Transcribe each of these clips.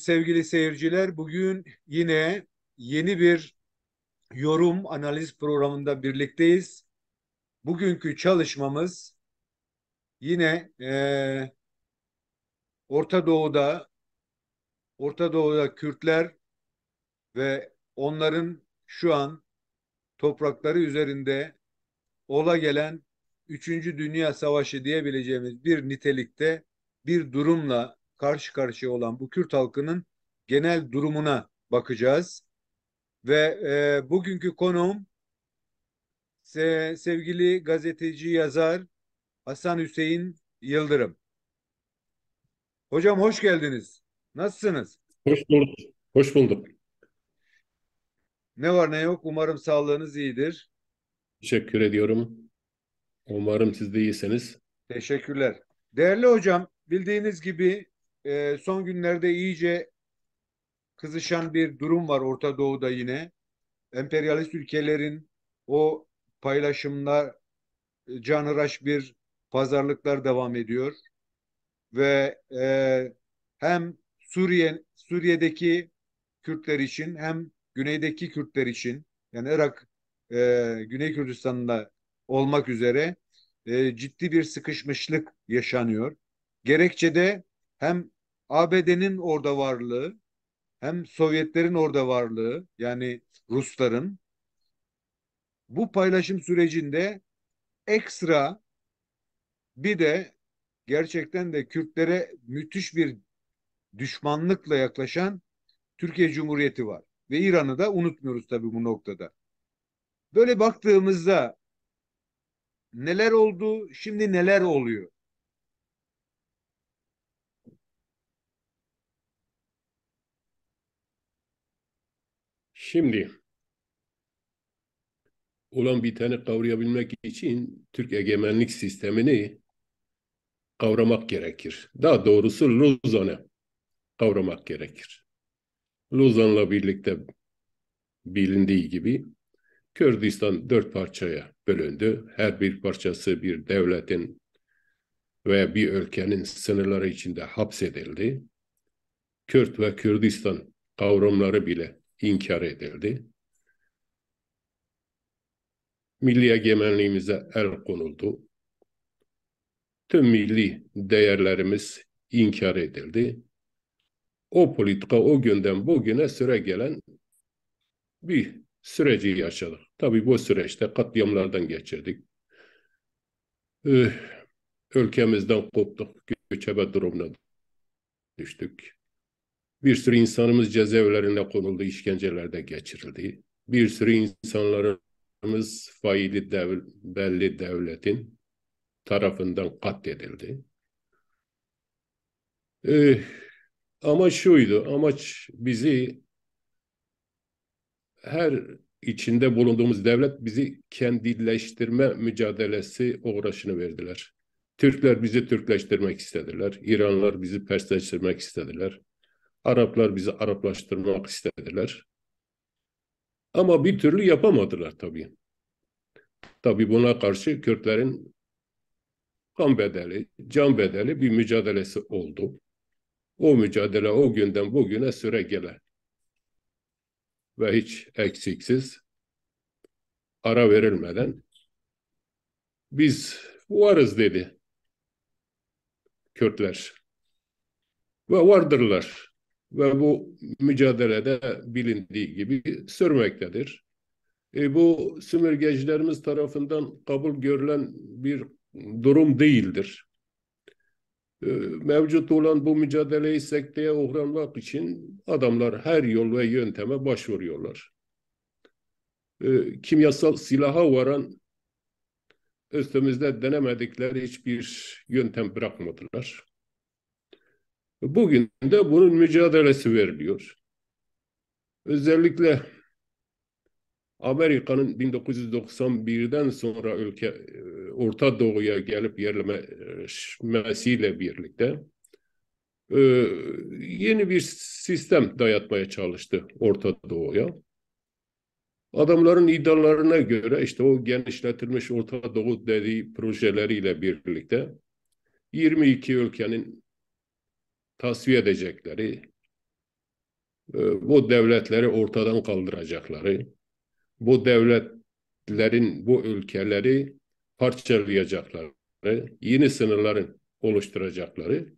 Sevgili seyirciler, bugün yine yeni bir yorum analiz programında birlikteyiz. Bugünkü çalışmamız yine e, Orta Doğu'da Orta Doğu'da Kürtler ve onların şu an toprakları üzerinde ola gelen 3. Dünya Savaşı diyebileceğimiz bir nitelikte bir durumla karşı karşıya olan bu Kürt halkının genel durumuna bakacağız. Ve e, bugünkü konuğum se, sevgili gazeteci yazar Hasan Hüseyin Yıldırım. Hocam hoş geldiniz. Nasılsınız? Hoş bulduk. Hoş bulduk. Ne var ne yok umarım sağlığınız iyidir. Teşekkür ediyorum. Umarım siz de iyisiniz. Teşekkürler. Değerli hocam bildiğiniz gibi e, son günlerde iyice kızışan bir durum var Orta Doğu'da yine. Emperyalist ülkelerin o paylaşımlar e, canıraş bir pazarlıklar devam ediyor ve e, hem Suriye Suriye'deki Kürtler için hem güneydeki Kürtler için yani Irak e, Güney Kürdistan'da olmak üzere e, ciddi bir sıkışmışlık yaşanıyor. Gerekçe de hem ABD'nin orada varlığı hem Sovyetlerin orada varlığı yani Rusların bu paylaşım sürecinde ekstra bir de gerçekten de Kürtlere müthiş bir düşmanlıkla yaklaşan Türkiye Cumhuriyeti var. Ve İran'ı da unutmuyoruz tabii bu noktada. Böyle baktığımızda neler oldu, şimdi neler oluyor? Şimdi olan biteni kavrayabilmek için Türk egemenlik sistemini kavramak gerekir. Daha doğrusu Luzan'ı kavramak gerekir. Luzan'la birlikte bilindiği gibi Kürdistan dört parçaya bölündü. Her bir parçası bir devletin veya bir ülkenin sınırları içinde hapsedildi. Kürt ve Kürdistan kavramları bile inkar edildi. Milli egemenliğimize el konuldu. Tüm milli değerlerimiz inkar edildi. O politika o günden bugüne süre gelen bir süreci yaşadık. Tabii bu süreçte katliamlardan geçirdik. ülkemizden koptuk, göçebe durumuna düştük. Bir sürü insanımız cezaevlerinde konuldu, işkencelerde geçirildi. Bir sürü insanlarımız faili dev, belli devletin tarafından katledildi. Ee, ama şuydu, amaç bizi her içinde bulunduğumuz devlet bizi kendileştirme mücadelesi uğraşını verdiler. Türkler bizi Türkleştirmek istediler. İranlar bizi Persleştirmek istediler. Araplar bizi Araplaştırmak istediler. Ama bir türlü yapamadılar tabii. Tabii buna karşı Kürtlerin kan bedeli, can bedeli bir mücadelesi oldu. O mücadele o günden bugüne süre gelen ve hiç eksiksiz ara verilmeden biz varız dedi Kürtler ve vardırlar ve bu mücadelede bilindiği gibi sürmektedir. E, bu sümürgecilerimiz tarafından kabul görülen bir durum değildir. E, mevcut olan bu mücadeleyi sekteye uğramak için adamlar her yol ve yönteme başvuruyorlar. E, kimyasal silaha varan üstümüzde denemedikleri hiçbir yöntem bırakmadılar. Bugün de bunun mücadelesi veriliyor. Özellikle Amerika'nın 1991'den sonra ülke e, Orta Doğu'ya gelip yerleşmesiyle birlikte e, yeni bir sistem dayatmaya çalıştı Orta Doğu'ya. Adamların iddialarına göre işte o genişletilmiş Orta Doğu dediği projeleriyle birlikte 22 ülkenin tasfiye edecekleri, e, bu devletleri ortadan kaldıracakları, bu devletlerin, bu ülkeleri parçalayacakları, yeni sınırların oluşturacakları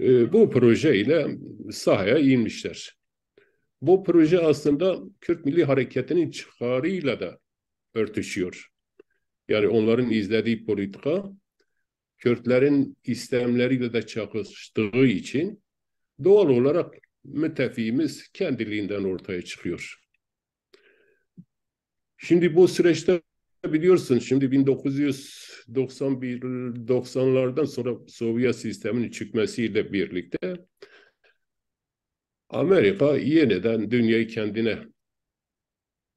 e, bu proje ile sahaya inmişler. Bu proje aslında Kürt Milli Hareketi'nin çıkarıyla da örtüşüyor. Yani onların izlediği politika Kürtlerin istemleriyle de çakıştığı için doğal olarak müttefiğimiz kendiliğinden ortaya çıkıyor. Şimdi bu süreçte biliyorsun şimdi 1991-90'lardan sonra Sovyet sisteminin çıkmasıyla birlikte Amerika yeniden dünyayı kendine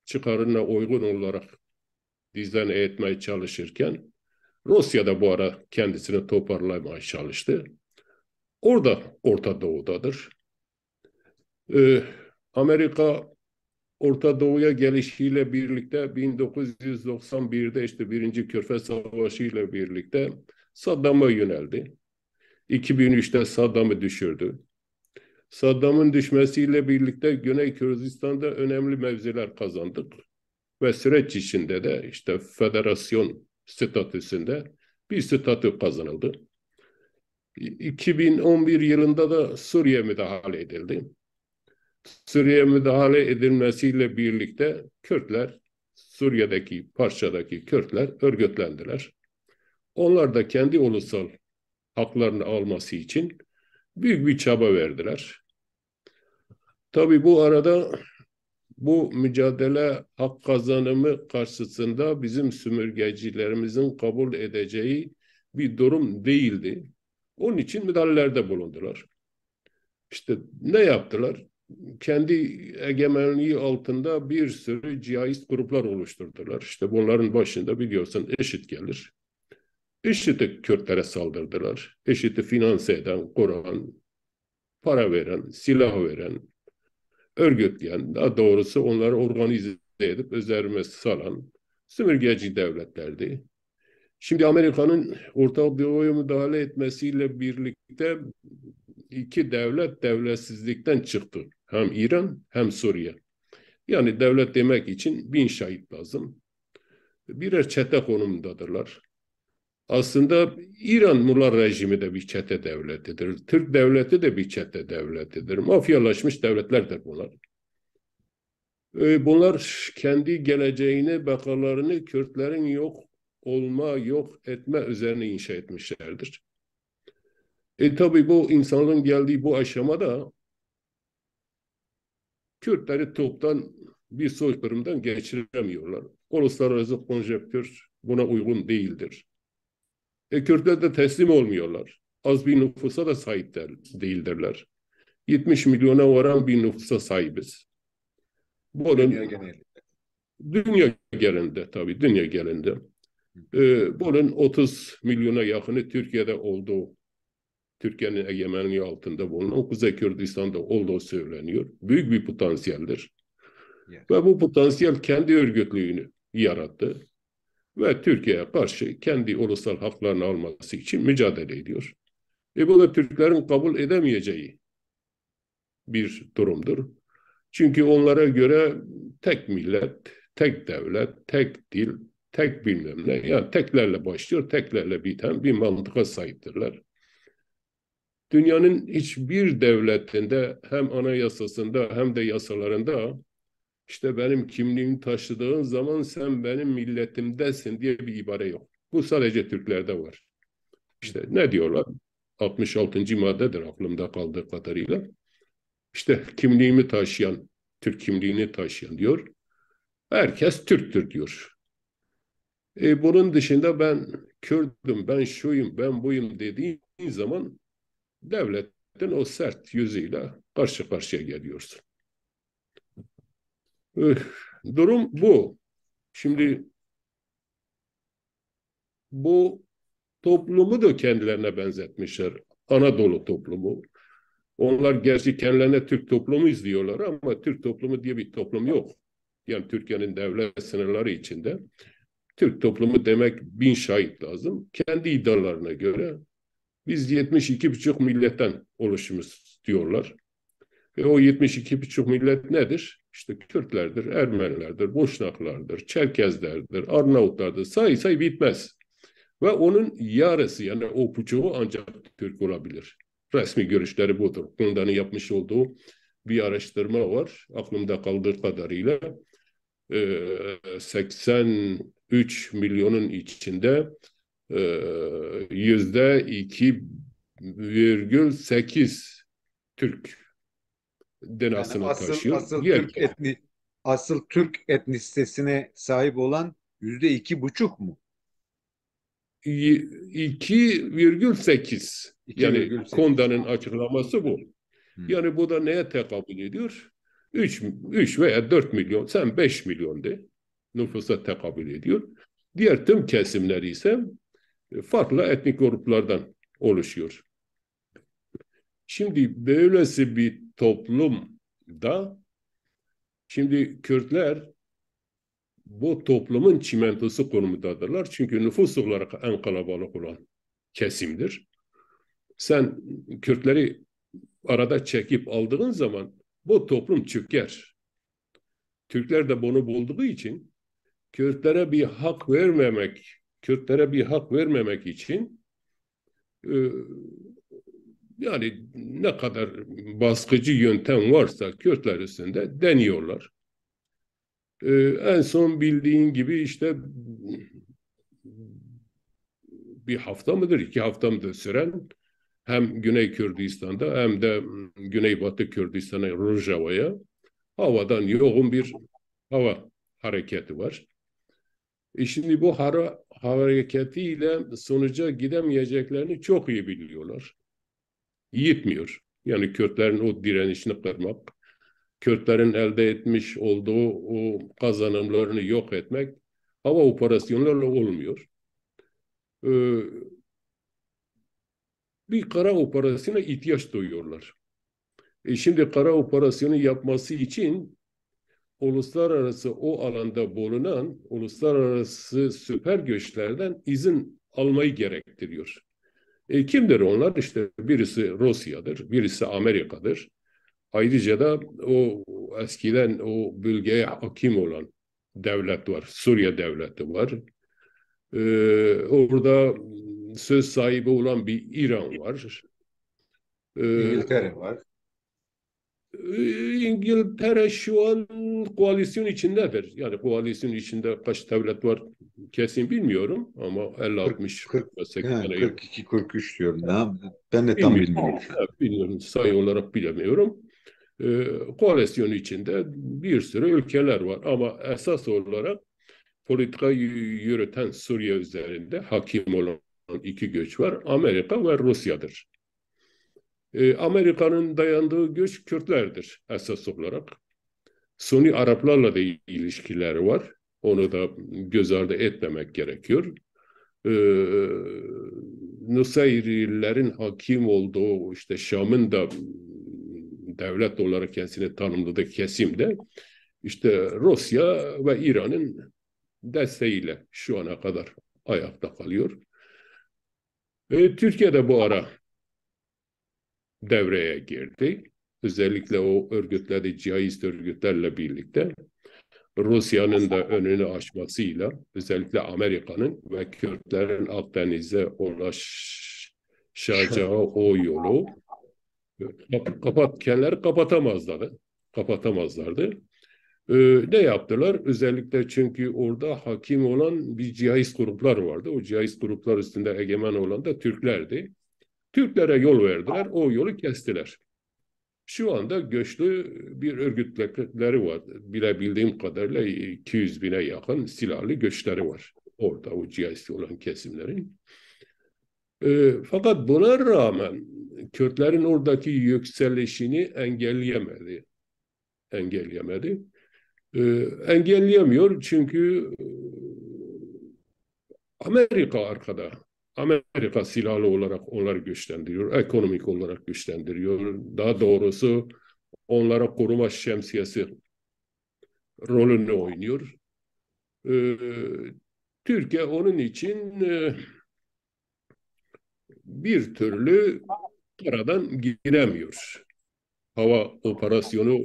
çıkarına uygun olarak dizayn etmeye çalışırken Rusya da bu ara kendisini toparlamaya çalıştı. Orada Orta Doğu'dadır. Ee, Amerika Orta Doğu'ya gelişiyle birlikte 1991'de işte Birinci Körfez Savaşı ile birlikte Saddam'a yöneldi. 2003'te Saddam'ı düşürdü. Saddam'ın düşmesiyle birlikte Güney Kürdistan'da önemli mevziler kazandık. Ve süreç içinde de işte federasyon statüsünde bir statü kazanıldı. 2011 yılında da Suriye müdahale edildi. Suriye müdahale edilmesiyle birlikte Kürtler, Suriye'deki parçadaki Kürtler örgütlendiler. Onlar da kendi ulusal haklarını alması için büyük bir çaba verdiler. Tabii bu arada bu mücadele hak kazanımı karşısında bizim sümürgecilerimizin kabul edeceği bir durum değildi. Onun için müdahalelerde bulundular. İşte ne yaptılar? Kendi egemenliği altında bir sürü cihayist gruplar oluşturdular. İşte bunların başında biliyorsun eşit gelir. IŞİD'i Kürtlere saldırdılar. IŞİD'i finanse eden, kuran, para veren, silah veren, örgütleyen, daha doğrusu onları organize edip özlerime salan sömürgeci devletlerdi. Şimdi Amerika'nın Orta Doğu'ya müdahale etmesiyle birlikte iki devlet devletsizlikten çıktı. Hem İran hem Suriye. Yani devlet demek için bin şahit lazım. Birer çete konumundadırlar. Aslında İran Mullah rejimi de bir çete devletidir. Türk devleti de bir çete devletidir. Mafyalaşmış devletlerdir bunlar. Ee, bunlar kendi geleceğini, bakalarını Kürtlerin yok olma, yok etme üzerine inşa etmişlerdir. E tabi bu insanların geldiği bu aşamada Kürtleri toptan bir soykırımdan geçiremiyorlar. Uluslararası konjektür buna uygun değildir. E, Kürtler de teslim olmuyorlar. Az bir nüfusa da sahip der, değildirler. 70 milyona varan bir nüfusa sahibiz. Bu dünya genelinde. Dünya genelinde tabii, dünya genelinde. Ee, bunun 30 milyona yakını Türkiye'de olduğu, Türkiye'nin egemenliği altında bulunan Kuzey Kürdistan'da olduğu söyleniyor. Büyük bir potansiyeldir. Yeah. Ve bu potansiyel kendi örgütlüğünü yarattı ve Türkiye'ye karşı kendi ulusal haklarını alması için mücadele ediyor. E bu da Türklerin kabul edemeyeceği bir durumdur. Çünkü onlara göre tek millet, tek devlet, tek dil, tek bilmem ne. Yani teklerle başlıyor, teklerle biten bir mantıka sahiptirler. Dünyanın hiçbir devletinde hem anayasasında hem de yasalarında işte benim kimliğimi taşıdığın zaman sen benim milletimdensin diye bir ibare yok. Bu sadece Türklerde var. İşte ne diyorlar? 66. maddedir aklımda kaldığı kadarıyla. İşte kimliğimi taşıyan, Türk kimliğini taşıyan diyor. Herkes Türktür diyor. E, bunun dışında ben Kürdüm, ben şuyum, ben buyum dediğin zaman devletin o sert yüzüyle karşı karşıya geliyorsun. Durum bu. Şimdi bu toplumu da kendilerine benzetmişler. Anadolu toplumu. Onlar gerçi kendilerine Türk toplumu izliyorlar ama Türk toplumu diye bir toplum yok. Yani Türkiye'nin devlet sınırları içinde. Türk toplumu demek bin şahit lazım. Kendi iddialarına göre biz 72,5 milletten oluşumuz diyorlar. ve o 72,5 millet nedir? İşte Kürtlerdir, Ermenilerdir, Boşnaklardır, Çerkezlerdir, Arnavutlardır. Say say bitmez. Ve onun yarısı yani o buçuğu ancak Türk olabilir. Resmi görüşleri budur. Bundan yapmış olduğu bir araştırma var. Aklımda kaldığı kadarıyla 83 e, milyonun içinde e, yüzde 2,8 Türk denasını yani asıl, taşıyor. Asıl Türk, etni, asıl Türk etnisitesine sahip olan yüzde iki buçuk mu? 2,8 yani Konda'nın açıklaması bu. Hmm. Yani bu da neye tekabül ediyor? 3, 3 veya 4 milyon, sen 5 milyon de nüfusa tekabül ediyor. Diğer tüm kesimler ise farklı etnik gruplardan oluşuyor. Şimdi böylesi bir toplumda şimdi Kürtler bu toplumun çimentosu konumundadırlar. Çünkü nüfus olarak en kalabalık olan kesimdir. Sen Kürtleri arada çekip aldığın zaman bu toplum çöker. Türkler de bunu bulduğu için Kürtlere bir hak vermemek, Kürtlere bir hak vermemek için e, yani ne kadar baskıcı yöntem varsa Kürtler üstünde deniyorlar. Ee, en son bildiğin gibi işte bir hafta mıdır, iki hafta mıdır süren hem Güney Kürdistan'da hem de Güneybatı Kürdistan'a, Rojava'ya havadan yoğun bir hava hareketi var. E şimdi bu hara, hareketiyle sonuca gidemeyeceklerini çok iyi biliyorlar yitmiyor. Yani Kürtlerin o direnişini kırmak, Kürtlerin elde etmiş olduğu o kazanımlarını yok etmek hava operasyonlarla olmuyor. Ee, bir kara operasyona ihtiyaç duyuyorlar. E şimdi kara operasyonu yapması için uluslararası o alanda bulunan uluslararası süper güçlerden izin almayı gerektiriyor. E, kimdir onlar? İşte birisi Rusya'dır, birisi Amerika'dır. Ayrıca da o eskiden o bölgeye hakim olan devlet var. Suriye devleti var. Ee, orada söz sahibi olan bir İran var. Ee, İngiltere var. E, İngiltere şu an koalisyon içindedir. Yani koalisyon içinde kaç devlet var? kesin bilmiyorum ama 50 60 40, 80 yani 42 43 diyorum. Ya. Ben de tam bilmiyorum. bilmiyorum. sayı olarak bilemiyorum. E, koalisyon içinde bir sürü ülkeler var ama esas olarak politika yürüten Suriye üzerinde hakim olan iki güç var. Amerika ve Rusya'dır. E, Amerika'nın dayandığı güç Kürtlerdir esas olarak. Suni Araplarla da ilişkileri var. Onu da göz ardı etmemek gerekiyor. Ee, Nusayrilerin hakim olduğu işte Şam'ın da devlet olarak kendisini tanımladığı kesimde işte Rusya ve İran'ın desteğiyle şu ana kadar ayakta kalıyor. E, Türkiye de bu ara devreye girdi. Özellikle o örgütleri, cihayist örgütlerle birlikte. Rusya'nın da önünü açmasıyla özellikle Amerika'nın ve Kürtlerin Akdeniz'e ulaşacağı o yolu kap kapat kendileri kapatamazlardı. Kapatamazlardı. Ee, ne yaptılar? Özellikle çünkü orada hakim olan bir cihayist gruplar vardı. O cihayist gruplar üstünde egemen olan da Türklerdi. Türklere yol verdiler, o yolu kestiler. Şu anda göçlü bir örgütleri var. Bilebildiğim kadarıyla 200 bine yakın silahlı göçleri var. Orada o cihazlı olan kesimlerin. E, fakat buna rağmen Kürtlerin oradaki yükselişini engelleyemedi. Engelleyemedi. E, engelleyemiyor çünkü e, Amerika arkada. Amerika silahlı olarak onları güçlendiriyor, ekonomik olarak güçlendiriyor. Daha doğrusu onlara koruma şemsiyesi rolünü oynuyor. Ee, Türkiye onun için e, bir türlü paradan giremiyor. Hava operasyonu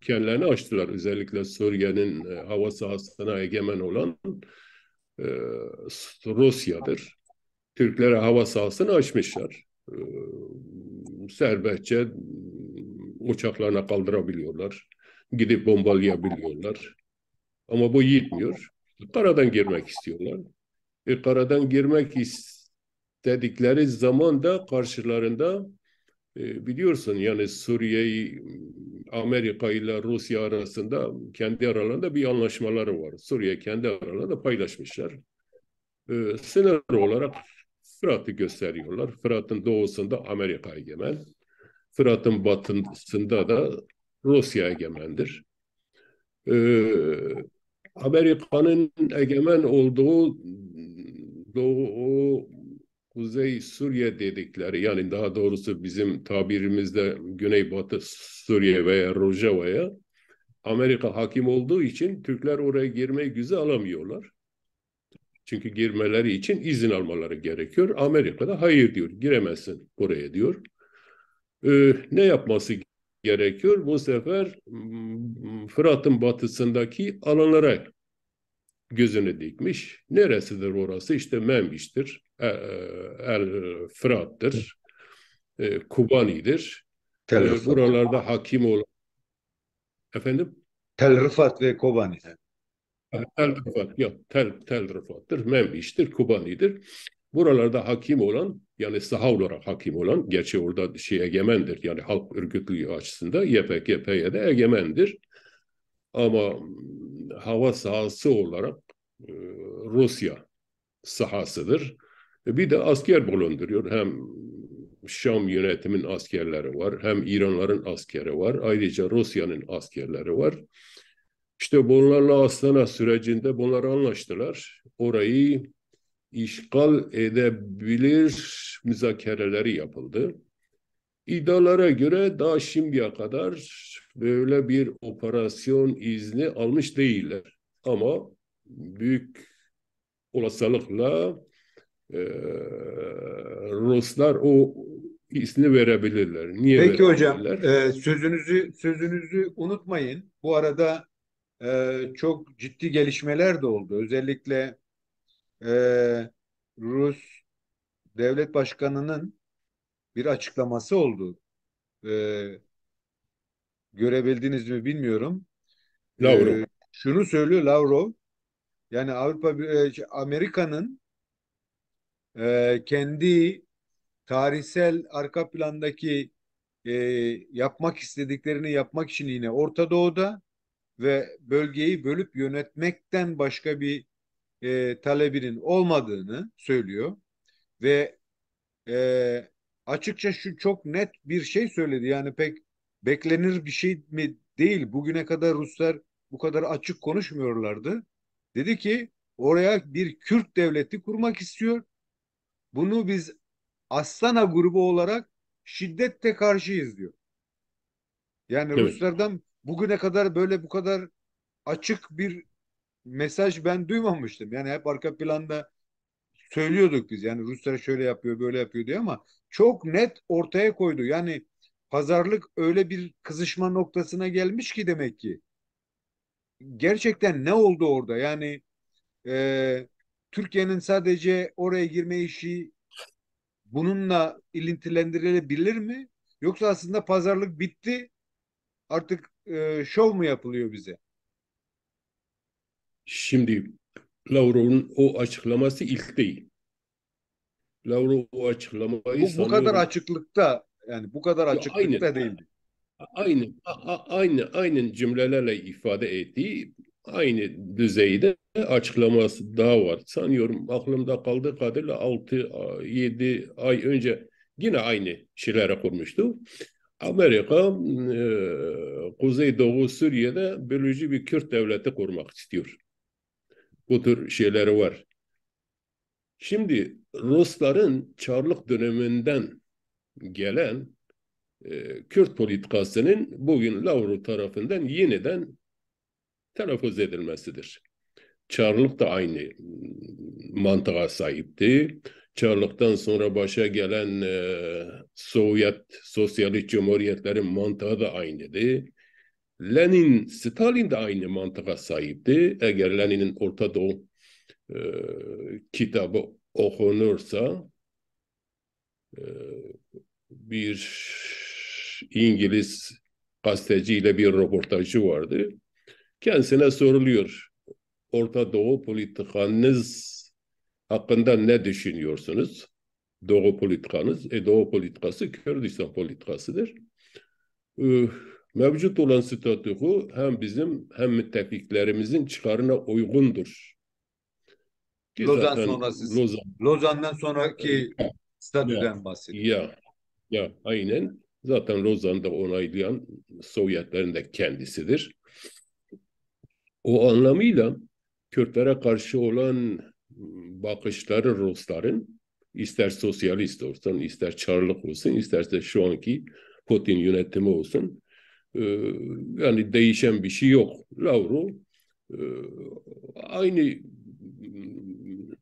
kendilerini açtılar. Özellikle Suriye'nin e, hava sahasına egemen olan e, Rusya'dır. Türklere hava sahasını açmışlar. E, serbestçe uçaklarına kaldırabiliyorlar. Gidip bombalayabiliyorlar. Ama bu yetmiyor. Karadan girmek istiyorlar. E, karadan girmek istedikleri zaman da karşılarında e, biliyorsun yani Suriye'yi Amerika ile Rusya arasında kendi aralarında bir anlaşmaları var. Suriye kendi aralarında paylaşmışlar. E, sınır olarak Fırat'ı gösteriyorlar. Fırat'ın doğusunda Amerika egemen. Fırat'ın batısında da Rusya egemendir. Ee, Amerika'nın egemen olduğu Doğu Kuzey Suriye dedikleri yani daha doğrusu bizim tabirimizde Güneybatı Suriye veya Rojava'ya Amerika hakim olduğu için Türkler oraya girmeyi güzel alamıyorlar. Çünkü girmeleri için izin almaları gerekiyor. Amerika'da hayır diyor, giremezsin buraya diyor. Ee, ne yapması gerekiyor? Bu sefer mm, Fırat'ın batısındaki alanlara gözünü dikmiş. Neresidir orası? İşte Membiş'tir, e, e, El Fırat'tır, e, Kubani'dir. Tel e, Buralarda hakim olan... Efendim? Tel Rıfat ve Kobani'de. Tel Rifat, ya Tel, Tel Rifat'tır, Membiç'tir, Kubani'dir. Buralarda hakim olan yani saha olarak hakim olan gerçi orada şey egemendir yani halk örgütlüğü açısından YPKP'ye de egemendir. Ama hava sahası olarak e, Rusya sahasıdır. E, bir de asker bulunduruyor. Hem Şam yönetimin askerleri var, hem İranların askeri var, ayrıca Rusya'nın askerleri var. İşte bunlarla Astana sürecinde bunlar anlaştılar. Orayı işgal edebilir müzakereleri yapıldı. İddialara göre daha şimdiye kadar böyle bir operasyon izni almış değiller. Ama büyük olasılıkla e, Ruslar o izni verebilirler. Niye Peki verebilirler? hocam e, sözünüzü sözünüzü unutmayın. Bu arada e, çok ciddi gelişmeler de oldu. Özellikle e, Rus devlet başkanının bir açıklaması oldu. E, görebildiniz mi bilmiyorum. Ee, Lavrov. E, şunu söylüyor Lavrov. Yani Avrupa e, şey, Amerika'nın e, kendi tarihsel arka plandaki e, yapmak istediklerini yapmak için yine Orta Doğu'da ve bölgeyi bölüp yönetmekten başka bir e, talebinin olmadığını söylüyor ve e, açıkça şu çok net bir şey söyledi yani pek beklenir bir şey mi değil bugüne kadar Ruslar bu kadar açık konuşmuyorlardı dedi ki oraya bir Kürt devleti kurmak istiyor bunu biz Astana grubu olarak şiddetle karşıyız diyor. Yani evet. Ruslardan bugüne kadar böyle bu kadar açık bir mesaj ben duymamıştım. Yani hep arka planda söylüyorduk biz yani Ruslar şöyle yapıyor böyle yapıyor diye ama çok net ortaya koydu. Yani pazarlık öyle bir kızışma noktasına gelmiş ki demek ki. Gerçekten ne oldu orada? Yani e, Türkiye'nin sadece oraya girme işi bununla ilintilendirilebilir mi? Yoksa aslında pazarlık bitti. Artık e, şov mu yapılıyor bize? Şimdi Lavrov'un o açıklaması ilk değil. Lavrov o açıklamayı bu, bu sanıyorum. kadar açıklıkta yani bu kadar açıklıkta aynen, değildi. Aynı. Aynı, aynı cümlelerle ifade ettiği aynı düzeyde açıklaması daha var. Sanıyorum aklımda kaldığı kadarıyla 6-7 ay önce yine aynı şeylere kurmuştu. Amerika e, ıı, Kuzeydoğu Suriye'de bölücü bir Kürt devleti kurmak istiyor. Bu tür şeyleri var. Şimdi Rusların Çarlık döneminden gelen e, Kürt politikasının bugün Lavrov tarafından yeniden telaffuz edilmesidir. Çarlık da aynı ıı, mantığa sahipti. Çarlık'tan sonra başa gelen e, Sovyet Sosyalist Cumhuriyetlerin mantığı da aynıydı. Lenin, Stalin de aynı mantığa sahipti. Eğer Lenin'in Orta Doğu e, kitabı okunursa e, bir İngiliz gazeteciyle bir röportajı vardı. Kendisine soruluyor. Orta Doğu politikanız hakkında ne düşünüyorsunuz? Doğu politikanız, e, Doğu politikası Kürdistan politikasıdır. E, mevcut olan statüku hem bizim hem müttefiklerimizin çıkarına uygundur. Ki Lozan sonrası, Lozan. Lozan'dan sonraki statüden bahsediyor. Ya, ya, aynen. Zaten Lozan'da onaylayan Sovyetlerin de kendisidir. O anlamıyla Kürtlere karşı olan bakışları Rusların ister sosyalist olsun, ister Çarlık olsun, isterse şu anki Putin yönetimi olsun. E, yani değişen bir şey yok. Lavrov e, aynı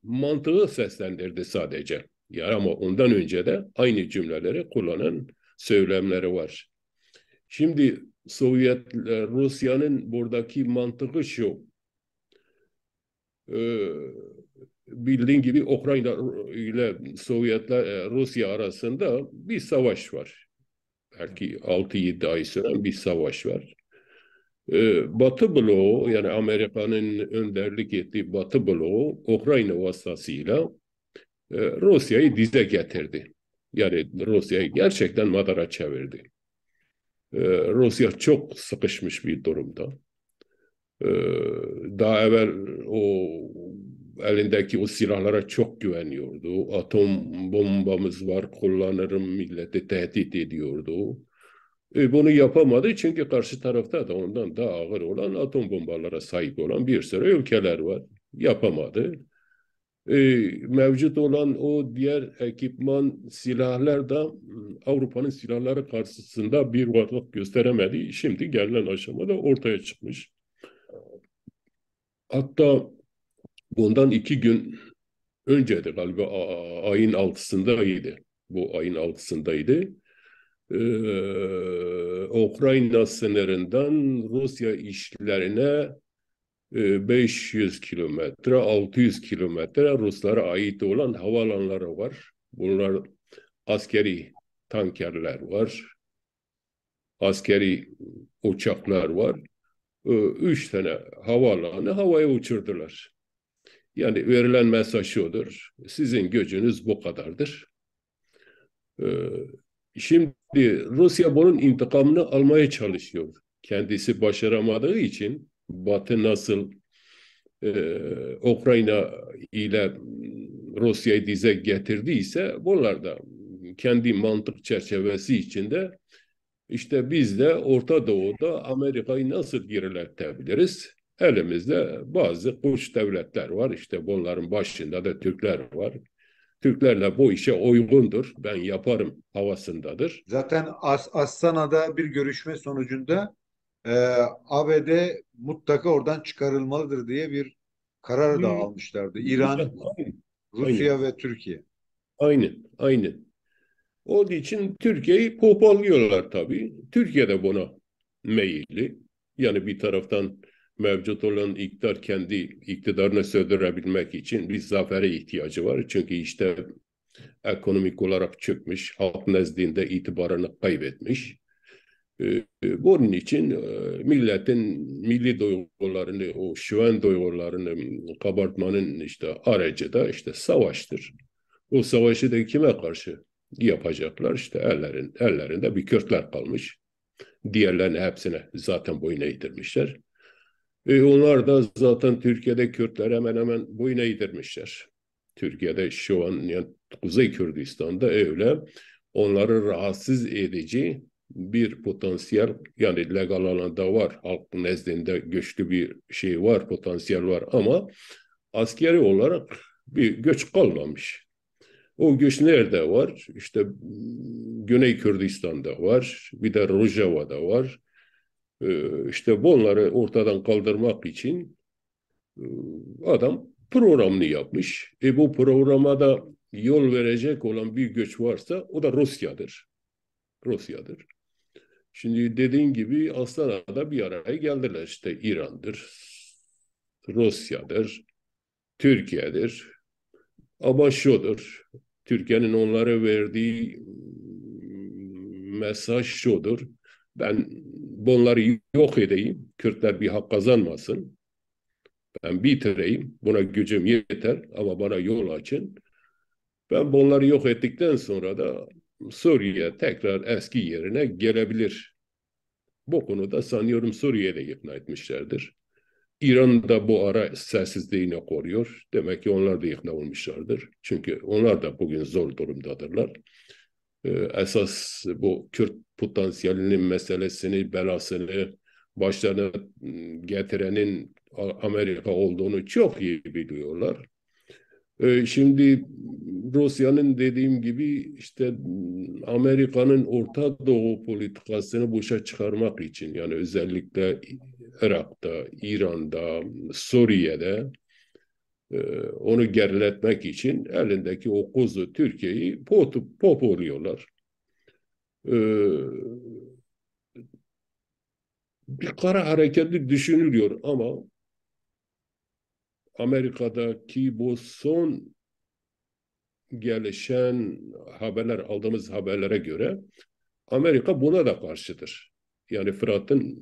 mantığı seslendirdi sadece. Yani ama ondan önce de aynı cümleleri kullanan söylemleri var. Şimdi Sovyet e, Rusya'nın buradaki mantığı şu. Ee, bildiğin gibi Ukrayna ile Sovyetler e, Rusya arasında bir savaş var. Belki 6-7 ay süren bir savaş var. Ee, Batı bloğu yani Amerika'nın önderlik ettiği Batı bloğu Ukrayna vasıtasıyla e, Rusya'yı dize getirdi. Yani Rusya'yı gerçekten madara çevirdi. Ee, Rusya çok sıkışmış bir durumda. Ee, daha evvel o elindeki o silahlara çok güveniyordu. Atom bombamız var kullanırım milleti tehdit ediyordu. E, bunu yapamadı çünkü karşı tarafta da ondan daha ağır olan atom bombalara sahip olan bir sürü ülkeler var. Yapamadı. E, mevcut olan o diğer ekipman silahlar da hmm, Avrupa'nın silahları karşısında bir varlık gösteremedi. Şimdi gelinen aşamada ortaya çıkmış. Hatta bundan iki gün önceydi galiba ayın altısındaydı. Bu ayın altısındaydı. Ee, Ukrayna sınırından Rusya işlerine 500 e, kilometre, 600 kilometre Ruslara ait olan havalanları var. Bunlar askeri tankerler var, askeri uçaklar var. Ee, üç tane havaalanı havaya uçurdular. Yani verilen mesaj şudur. Sizin gücünüz bu kadardır. Ee, şimdi Rusya bunun intikamını almaya çalışıyor. Kendisi başaramadığı için Batı nasıl e, Ukrayna ile Rusya'yı dize getirdiyse bunlar da kendi mantık çerçevesi içinde işte biz de Orta Doğu'da Amerika'yı nasıl geriletebiliriz? Elimizde bazı kuş devletler var. İşte bunların başında da Türkler var. Türklerle bu işe uygundur, ben yaparım havasındadır. Zaten As Astana'da bir görüşme sonucunda e, ABD mutlaka oradan çıkarılmalıdır diye bir karar da hmm. almışlardı. İran, Rusya aynen. ve Türkiye. Aynen, aynen. Olduğu için Türkiye'yi pohpollıyorlar tabii. Türkiye de buna meyilli. Yani bir taraftan mevcut olan iktidar kendi iktidarını sürdürebilmek için bir zafere ihtiyacı var. Çünkü işte ekonomik olarak çökmüş, halk nezdinde itibarını kaybetmiş. Ee, bunun için e, milletin milli duygularını, o şüven duygularını kabartmanın işte aracı da işte savaştır. O savaşı da kime karşı yapacaklar. İşte ellerin, ellerinde bir Kürtler kalmış. Diğerlerini hepsine zaten boyun eğdirmişler. E onlar da zaten Türkiye'de Kürtler hemen hemen boyun eğdirmişler. Türkiye'de şu an yani Kuzey Kürdistan'da öyle onları rahatsız edici bir potansiyel yani legal alanda var. Halk nezdinde güçlü bir şey var, potansiyel var ama askeri olarak bir göç kalmamış. O göç nerede var? İşte Güney Kürdistan'da var, bir de Rojava'da var. Ee, işte bunları ortadan kaldırmak için e, adam programını yapmış. E bu programa da yol verecek olan bir göç varsa o da Rusya'dır. Rusya'dır. Şimdi dediğin gibi Aslana'da bir araya geldiler. İşte İran'dır, Rusya'dır, Türkiye'dir, ama Türkiye'nin onlara verdiği mesaj şudur. Ben bunları yok edeyim. Kürtler bir hak kazanmasın. Ben bitireyim. Buna gücüm yeter ama bana yol açın. Ben bunları yok ettikten sonra da Suriye tekrar eski yerine gelebilir. Bu konuda sanıyorum Suriye'de ikna etmişlerdir. İran da bu ara sessizliğini koruyor. Demek ki onlar da ikna olmuşlardır. Çünkü onlar da bugün zor durumdadırlar. Ee, esas bu Kürt potansiyelinin meselesini, belasını başlarına ıı, getirenin Amerika olduğunu çok iyi biliyorlar. Ee, şimdi Rusya'nın dediğim gibi işte ıı, Amerika'nın Orta Doğu politikasını boşa çıkarmak için yani özellikle Irak'ta, İran'da, Suriye'de e, onu geriletmek için elindeki o kuzu Türkiye'yi potu, popuruyorlar. E, bir kara hareketi düşünülüyor ama Amerika'daki bu son gelişen haberler aldığımız haberlere göre Amerika buna da karşıdır yani Fırat'ın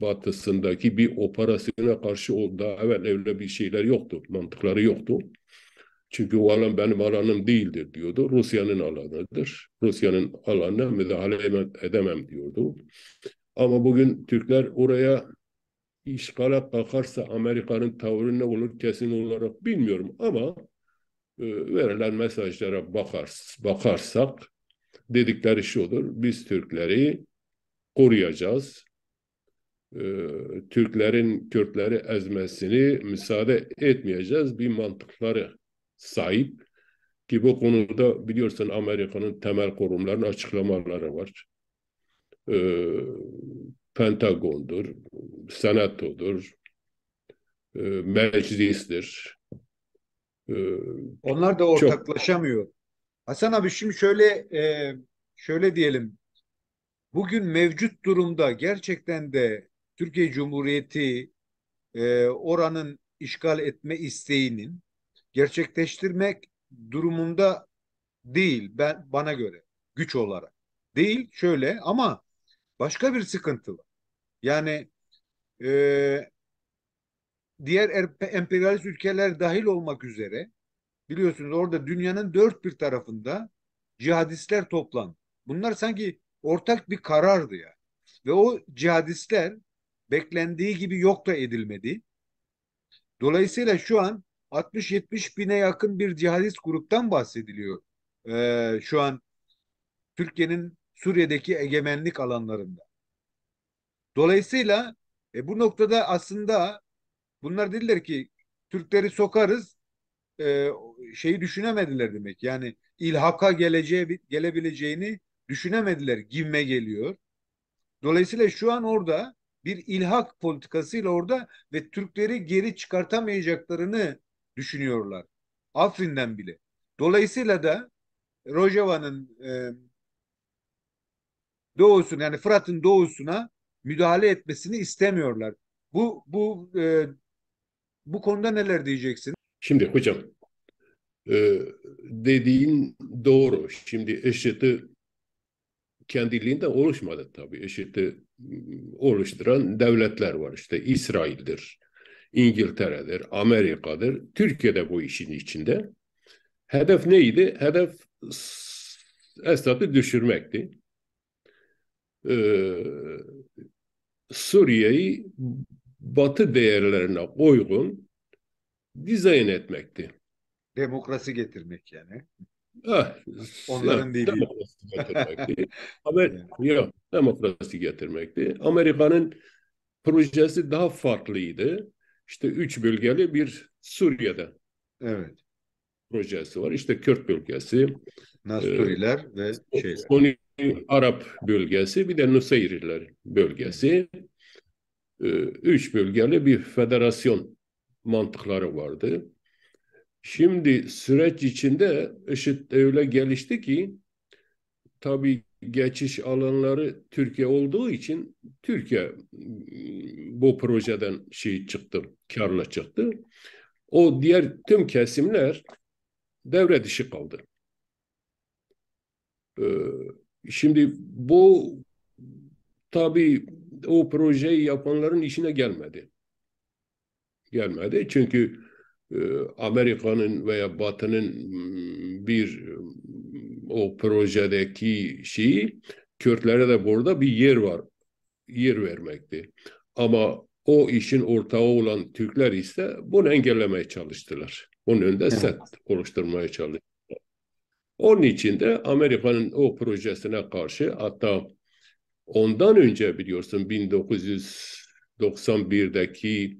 batısındaki bir operasyona karşı o daha evvel öyle bir şeyler yoktu. Mantıkları yoktu. Çünkü o alan benim alanım değildir diyordu. Rusya'nın alanıdır. Rusya'nın alanına müdahale edemem diyordu. Ama bugün Türkler oraya işgale kalkarsa Amerika'nın tavrı ne olur kesin olarak bilmiyorum ama e, verilen mesajlara bakar, bakarsak dedikleri şudur. Biz Türkleri koruyacağız. E, Türklerin Kürtleri ezmesini müsaade etmeyeceğiz bir mantıkları sahip ki bu konuda biliyorsun Amerika'nın temel kurumlarının açıklamaları var. E, Pentagon'dur, Senato'dur, e, meclistir. E, Onlar da ortaklaşamıyor. Çok... Hasan abi şimdi şöyle e, şöyle diyelim bugün mevcut durumda gerçekten de Türkiye Cumhuriyeti e, oranın işgal etme isteğinin gerçekleştirmek durumunda değil ben bana göre güç olarak değil şöyle ama başka bir sıkıntı var. Yani e, diğer er, emperyalist ülkeler dahil olmak üzere biliyorsunuz orada dünyanın dört bir tarafında cihadistler toplandı. Bunlar sanki ortak bir karardı ya. Ve o cihadistler beklendiği gibi yok da edilmedi. Dolayısıyla şu an 60-70 bine yakın bir cihadist gruptan bahsediliyor. Ee, şu an Türkiye'nin Suriye'deki egemenlik alanlarında. Dolayısıyla e, bu noktada aslında bunlar dediler ki Türkleri sokarız e, şeyi düşünemediler demek. Yani ilhaka geleceğe gelebileceğini düşünemediler givme geliyor. Dolayısıyla şu an orada bir ilhak politikasıyla orada ve Türkleri geri çıkartamayacaklarını düşünüyorlar. Afrin'den bile. Dolayısıyla da Rojava'nın e, doğusuna yani Fırat'ın doğusuna müdahale etmesini istemiyorlar. Bu bu e, bu konuda neler diyeceksin? Şimdi hocam e, dediğin doğru. Şimdi IŞİD'i kendiliğinden oluşmadı tabii. IŞİD'i ıı, oluşturan devletler var. İşte İsrail'dir, İngiltere'dir, Amerika'dır. Türkiye'de bu işin içinde. Hedef neydi? Hedef Esad'ı düşürmekti. Ee, Suriye'yi batı değerlerine uygun dizayn etmekti. Demokrasi getirmek yani. Ah, Onların ah, değil. Demokrasi getirmekti. Haber, yok, demokrasi getirmekti. Amerika'nın projesi daha farklıydı. İşte üç bölgeli bir Suriye'de evet. projesi var. İşte Kürt bölgesi. Nasuriler e, ve şeyler. Suni Arap bölgesi bir de Nusayriler bölgesi. E, üç bölgeli bir federasyon mantıkları vardı. Şimdi süreç içinde IŞİD öyle gelişti ki tabi geçiş alanları Türkiye olduğu için Türkiye ıı, bu projeden şey çıktı, karla çıktı. O diğer tüm kesimler devre dışı kaldı. Ee, şimdi bu tabi o projeyi yapanların işine gelmedi. Gelmedi çünkü Amerika'nın veya Batı'nın bir o projedeki şeyi Kürtlere de burada bir yer var. Yer vermekti. Ama o işin ortağı olan Türkler ise bunu engellemeye çalıştılar. Onun önünde evet. set oluşturmaya çalıştılar. Onun için de Amerika'nın o projesine karşı hatta ondan önce biliyorsun 1991'deki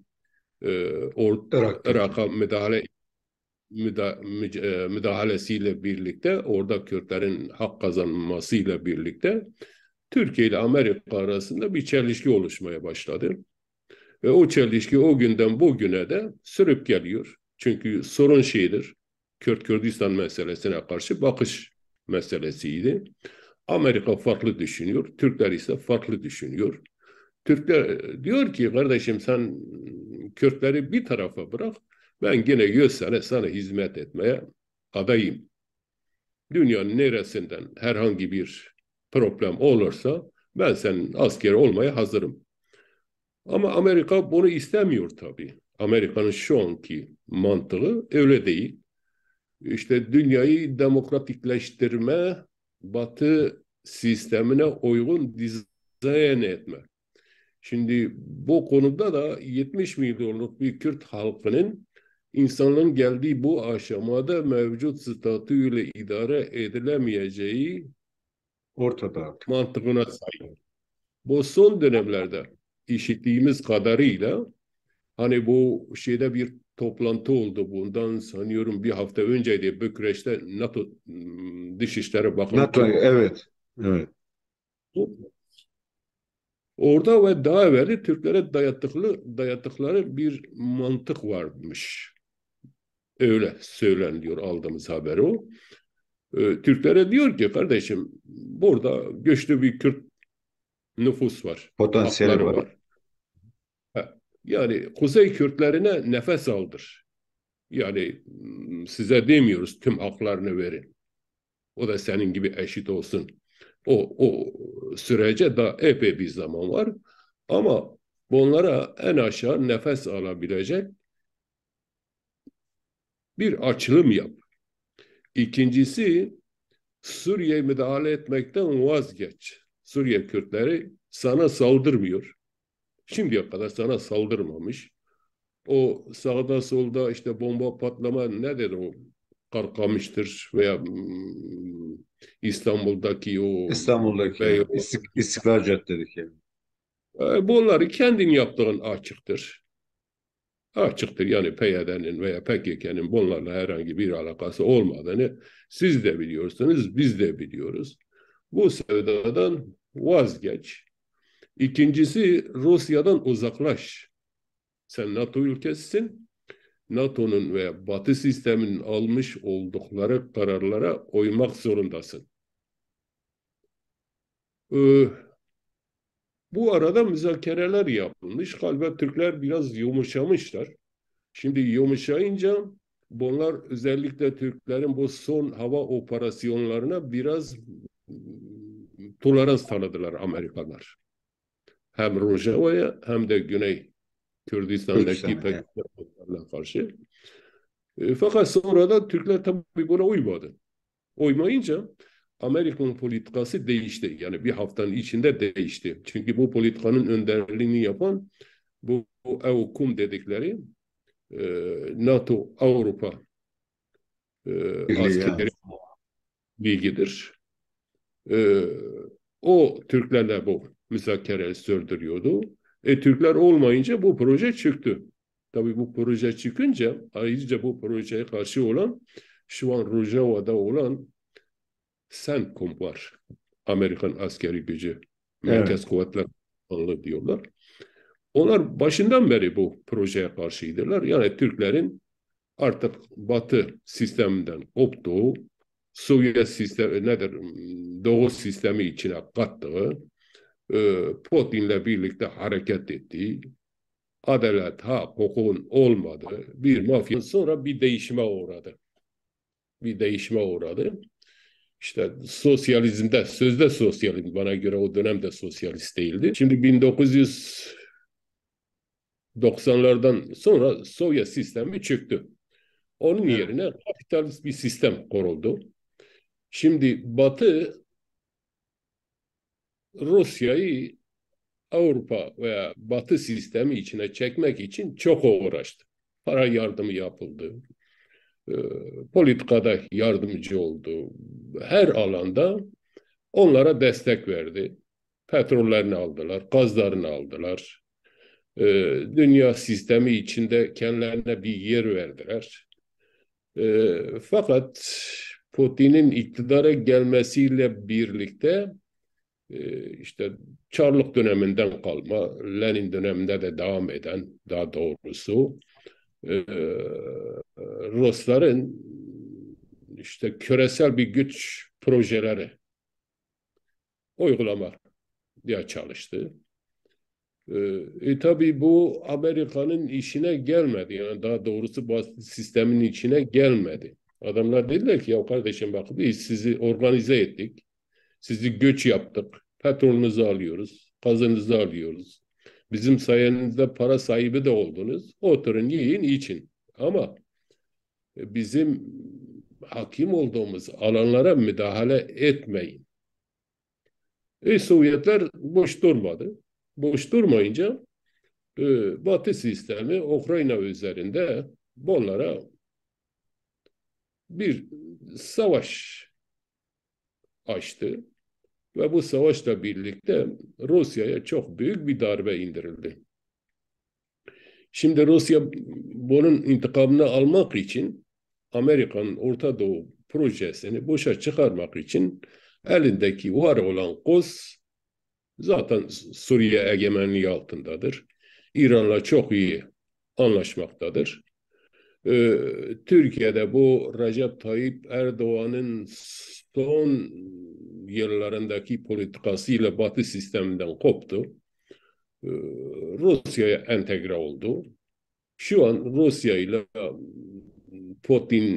ee, or Irak müdahale müda, e, müdahalesiyle birlikte orada Kürtlerin hak kazanmasıyla birlikte Türkiye ile Amerika arasında bir çelişki oluşmaya başladı. Ve o çelişki o günden bugüne de sürüp geliyor. Çünkü sorun şeydir. Kürt Kürdistan meselesine karşı bakış meselesiydi. Amerika farklı düşünüyor, Türkler ise farklı düşünüyor. Türkler diyor ki kardeşim sen Kürtleri bir tarafa bırak. Ben yine 100 sene sana hizmet etmeye adayım. Dünyanın neresinden herhangi bir problem olursa ben senin asker olmaya hazırım. Ama Amerika bunu istemiyor tabii. Amerika'nın şu anki mantığı öyle değil. İşte dünyayı demokratikleştirme, batı sistemine uygun dizayn etmek. Şimdi bu konuda da 70 milyonluk bir Kürt halkının insanların geldiği bu aşamada mevcut statüyle idare edilemeyeceği ortada mantığına sahip. Bu son dönemlerde işittiğimiz kadarıyla hani bu şeyde bir toplantı oldu bundan sanıyorum bir hafta önceydi Bükreş'te NATO hmm, Dışişleri Bakanı. NATO evet. Evet. Orada ve daha evveli Türklere dayattıkları, dayattıkları bir mantık varmış. Öyle söyleniliyor aldığımız haberi. o. Ee, Türklere diyor ki kardeşim burada göçlü bir Kürt nüfus var. Potansiyel var. var. yani Kuzey Kürtlerine nefes aldır. Yani size demiyoruz tüm haklarını verin. O da senin gibi eşit olsun. O, o sürece daha epey bir zaman var. Ama bunlara en aşağı nefes alabilecek bir açılım yap. İkincisi Suriye müdahale etmekten vazgeç. Suriye Kürtleri sana saldırmıyor. Şimdiye kadar sana saldırmamış. O sağda solda işte bomba patlama ne dedi o karkamıştır veya hmm, İstanbul'daki o İstanbul'daki Beyoğlu. İstik, İstiklal Caddesi'deki. E, ee, bunları kendin yaptığın açıktır. Açıktır yani PYD'nin veya PKK'nin bunlarla herhangi bir alakası olmadığını siz de biliyorsunuz, biz de biliyoruz. Bu sevdadan vazgeç. İkincisi Rusya'dan uzaklaş. Sen NATO ülkesisin. NATO'nun ve Batı sisteminin almış oldukları kararlara oymak zorundasın. Ee, bu arada müzakereler yapılmış. Galiba Türkler biraz yumuşamışlar. Şimdi yumuşayınca bunlar özellikle Türklerin bu son hava operasyonlarına biraz ıı, tolerans tanıdılar Amerikalar. Hem Rojava'ya hem de Güney Kürdistan'daki Pakistan'a karşı. E, fakat sonradan Türkler tabii buna uymadı. Uymayınca Amerikan politikası değişti. Yani bir haftanın içinde değişti. Çünkü bu politikanın önderliğini yapan bu EUKUM dedikleri e, NATO Avrupa e, askeri bilgidir. E, o Türklerle bu müzakere sürdürüyordu. E, Türkler olmayınca bu proje çıktı. Tabii bu proje çıkınca ayrıca bu projeye karşı olan şu an Rojava'da olan CENTCOM var. Amerikan askeri gücü. Merkez evet. Kuvvetler Komutanlığı diyorlar. Onlar başından beri bu projeye karşıydılar. Yani Türklerin artık Batı sisteminden koptuğu, Sovyet sistemi nedir? Doğu sistemi içine kattığı, e, Putin'le birlikte hareket ettiği, adalet, hak, hukukun olmadığı bir mafya sonra bir değişime uğradı. Bir değişime uğradı. İşte sosyalizmde, sözde sosyalizm bana göre o dönemde sosyalist değildi. Şimdi 1900 90'lardan sonra Sovyet sistemi çöktü. Onun yerine kapitalist bir sistem kuruldu. Şimdi Batı Rusya'yı Avrupa veya Batı sistemi içine çekmek için çok uğraştı. Para yardımı yapıldı. Ee, politikada yardımcı oldu. Her alanda onlara destek verdi. Petrollerini aldılar, gazlarını aldılar. Ee, dünya sistemi içinde kendilerine bir yer verdiler. Ee, fakat Putin'in iktidara gelmesiyle birlikte ee, işte Çarlık döneminden kalma, Lenin döneminde de devam eden daha doğrusu e, Rusların işte küresel bir güç projeleri uygulamak diye çalıştı. Ee, e, tabii bu Amerika'nın işine gelmedi. Yani daha doğrusu sistemin içine gelmedi. Adamlar dediler ki ya kardeşim bak biz sizi organize ettik. Sizi göç yaptık. Petrolünüzü alıyoruz. Gazınızı alıyoruz. Bizim sayenizde para sahibi de oldunuz. Oturun yiyin için. Ama e, bizim hakim olduğumuz alanlara müdahale etmeyin. E, Sovyetler boş durmadı. Boş durmayınca e, Batı sistemi Ukrayna üzerinde bunlara bir savaş açtı. Ve bu savaşla birlikte Rusya'ya çok büyük bir darbe indirildi. Şimdi Rusya bunun intikamını almak için Amerika'nın Orta Doğu projesini boşa çıkarmak için elindeki var olan Kos zaten Suriye egemenliği altındadır. İran'la çok iyi anlaşmaktadır. Ee, Türkiye'de bu Recep Tayyip Erdoğan'ın son Yerlerindeki politikasıyla Batı sisteminden koptu. Ee, Rusya'ya entegre oldu. Şu an Rusya ile um, Putin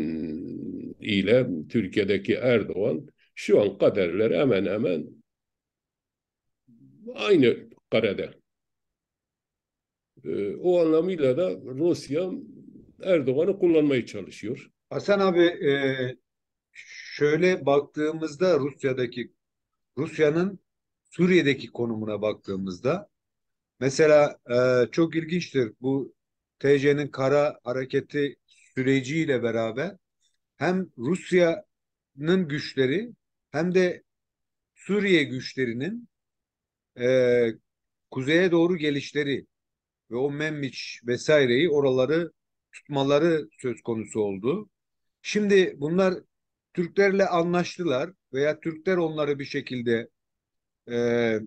ile Türkiye'deki Erdoğan şu an kaderleri hemen hemen aynı karede. Ee, o anlamıyla da Rusya Erdoğan'ı kullanmaya çalışıyor. Hasan abi e, şöyle baktığımızda Rusya'daki Rusya'nın Suriye'deki konumuna baktığımızda mesela e, çok ilginçtir bu TC'nin kara hareketi süreciyle beraber hem Rusya'nın güçleri hem de Suriye güçlerinin e, kuzeye doğru gelişleri ve o Memmiç vesaireyi oraları tutmaları söz konusu oldu. Şimdi bunlar Türklerle anlaştılar veya Türkler onları bir şekilde e,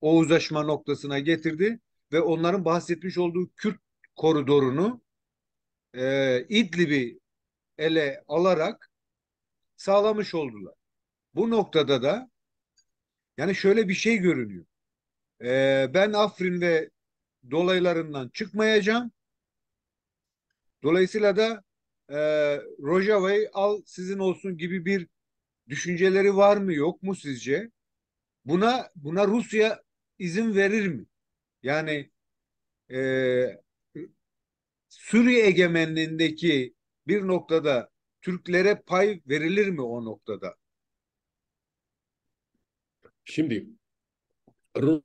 o uzlaşma noktasına getirdi ve onların bahsetmiş olduğu Kürt koridorunu e, İdlib'i ele alarak sağlamış oldular. Bu noktada da yani şöyle bir şey görünüyor. E, ben Afrin ve dolaylarından çıkmayacağım. Dolayısıyla da e, Rojava'yı al sizin olsun gibi bir düşünceleri var mı yok mu sizce? Buna buna Rusya izin verir mi? Yani e, Suriye egemenliğindeki bir noktada Türklere pay verilir mi o noktada? Şimdi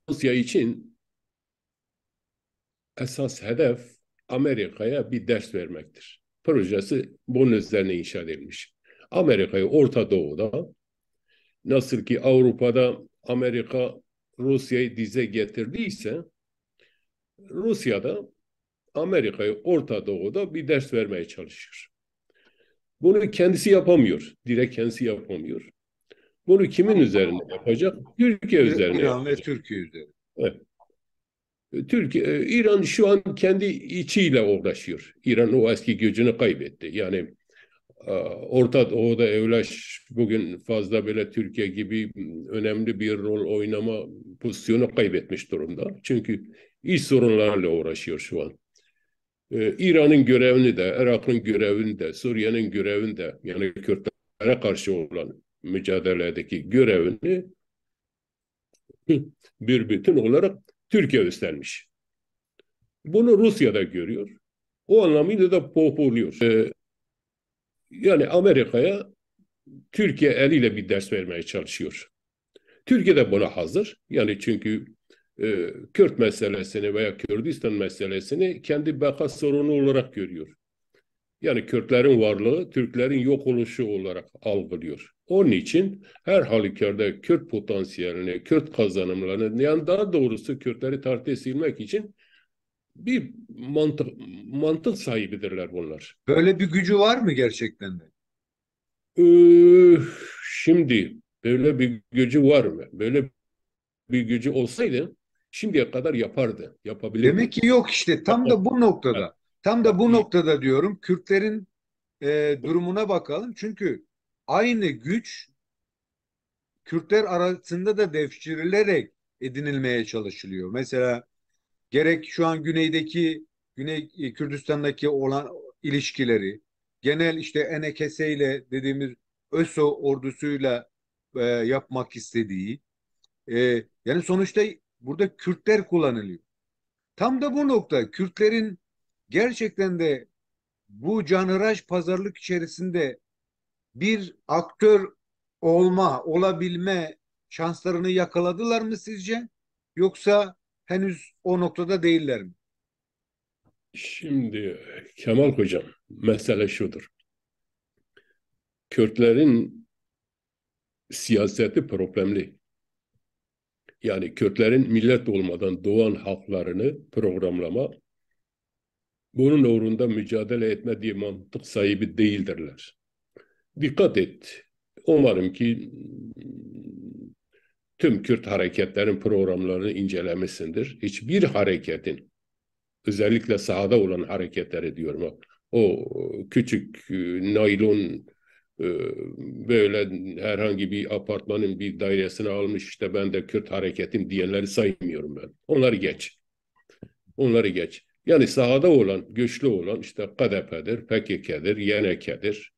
Rusya için esas hedef Amerika'ya bir ders vermektir projesi bunun üzerine inşa edilmiş. Amerika'yı Orta Doğu'da nasıl ki Avrupa'da Amerika Rusya'yı dize getirdiyse Rusya'da Amerika'yı Orta Doğu'da bir ders vermeye çalışır. Bunu kendisi yapamıyor. Direkt kendisi yapamıyor. Bunu kimin üzerine yapacak? Türkiye üzerine. İran ve Türkiye üzerine. Evet. Türkiye, e, İran şu an kendi içiyle uğraşıyor. İran o eski gücünü kaybetti. Yani e, Orta Doğu'da evlaş bugün fazla böyle Türkiye gibi önemli bir rol oynama pozisyonu kaybetmiş durumda. Çünkü iç sorunlarla uğraşıyor şu an. E, İran'ın görevini de, Irak'ın görevini de, Suriye'nin görevini de yani Kürtlere karşı olan mücadeledeki görevini bir bütün olarak Türkiye üstlenmiş. Bunu Rusya da görüyor. O anlamıyla da pohpohluyor. Ee, yani Amerika'ya Türkiye eliyle bir ders vermeye çalışıyor. Türkiye de buna hazır. Yani çünkü e, Kürt meselesini veya Kürdistan meselesini kendi beka sorunu olarak görüyor yani Kürtlerin varlığı Türklerin yok oluşu olarak algılıyor. Onun için her halükarda Kürt potansiyelini, Kürt kazanımlarını, yani daha doğrusu Kürtleri tartışa için bir mantık mantık sahibidirler bunlar. Böyle bir gücü var mı gerçekten de? Ee, şimdi böyle bir gücü var mı? Böyle bir gücü olsaydı şimdiye kadar yapardı, yapabilirdi. Demek ki yok işte tam da bu noktada. Tam da bu noktada diyorum Kürtlerin e, durumuna bakalım. Çünkü aynı güç Kürtler arasında da devşirilerek edinilmeye çalışılıyor. Mesela gerek şu an güneydeki Güney e, Kürdistan'daki olan ilişkileri, genel işte Enekese ile dediğimiz ÖSO ordusuyla e, yapmak istediği, e, yani sonuçta burada Kürtler kullanılıyor. Tam da bu nokta Kürtlerin gerçekten de bu canhıraş pazarlık içerisinde bir aktör olma, olabilme şanslarını yakaladılar mı sizce? Yoksa henüz o noktada değiller mi? Şimdi Kemal Hocam, mesele şudur. Kürtlerin siyaseti problemli. Yani Kürtlerin millet olmadan doğan haklarını programlama bunun uğrunda mücadele etme diye mantık sahibi değildirler. Dikkat et. Umarım ki tüm Kürt hareketlerin programlarını incelemesindir. Hiçbir hareketin, özellikle sahada olan hareketleri diyorum. O küçük e, naylon e, böyle herhangi bir apartmanın bir dairesine almış işte ben de Kürt hareketim diyenleri saymıyorum ben. Onları geç. Onları geç. Yani sahada olan, güçlü olan işte KDP'dir, PKK'dir, YNK'dir.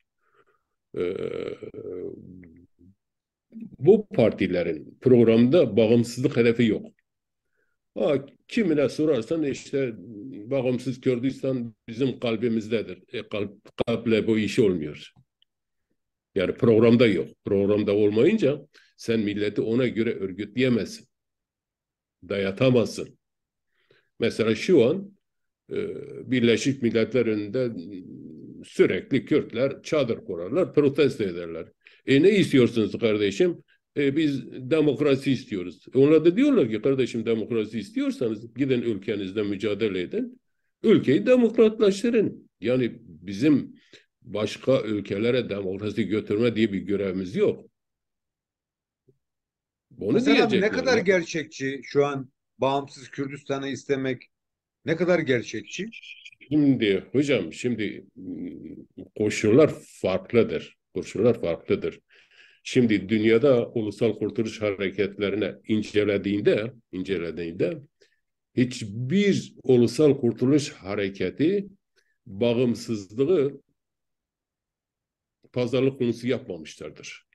Ee, bu partilerin programda bağımsızlık hedefi yok. Ha, kimine sorarsan işte bağımsız Kürdistan bizim kalbimizdedir. E, kalp, kalple bu iş olmuyor. Yani programda yok. Programda olmayınca sen milleti ona göre örgütleyemezsin. Dayatamazsın. Mesela şu an ee, Birleşik Milletler önünde sürekli Kürtler çadır kurarlar, protesto ederler. E ne istiyorsunuz kardeşim? E biz demokrasi istiyoruz. onlar da diyorlar ki kardeşim demokrasi istiyorsanız gidin ülkenizde mücadele edin. Ülkeyi demokratlaştırın. Yani bizim başka ülkelere demokrasi götürme diye bir görevimiz yok. Bunu Mesela ne kadar gerçekçi şu an bağımsız Kürdistan'ı istemek ne kadar gerçekçi? Şimdi hocam şimdi ıı, koşullar farklıdır. Koşullar farklıdır. Şimdi dünyada ulusal kurtuluş hareketlerine incelediğinde, incelediğinde hiçbir ulusal kurtuluş hareketi bağımsızlığı pazarlık konusu yapmamışlardır.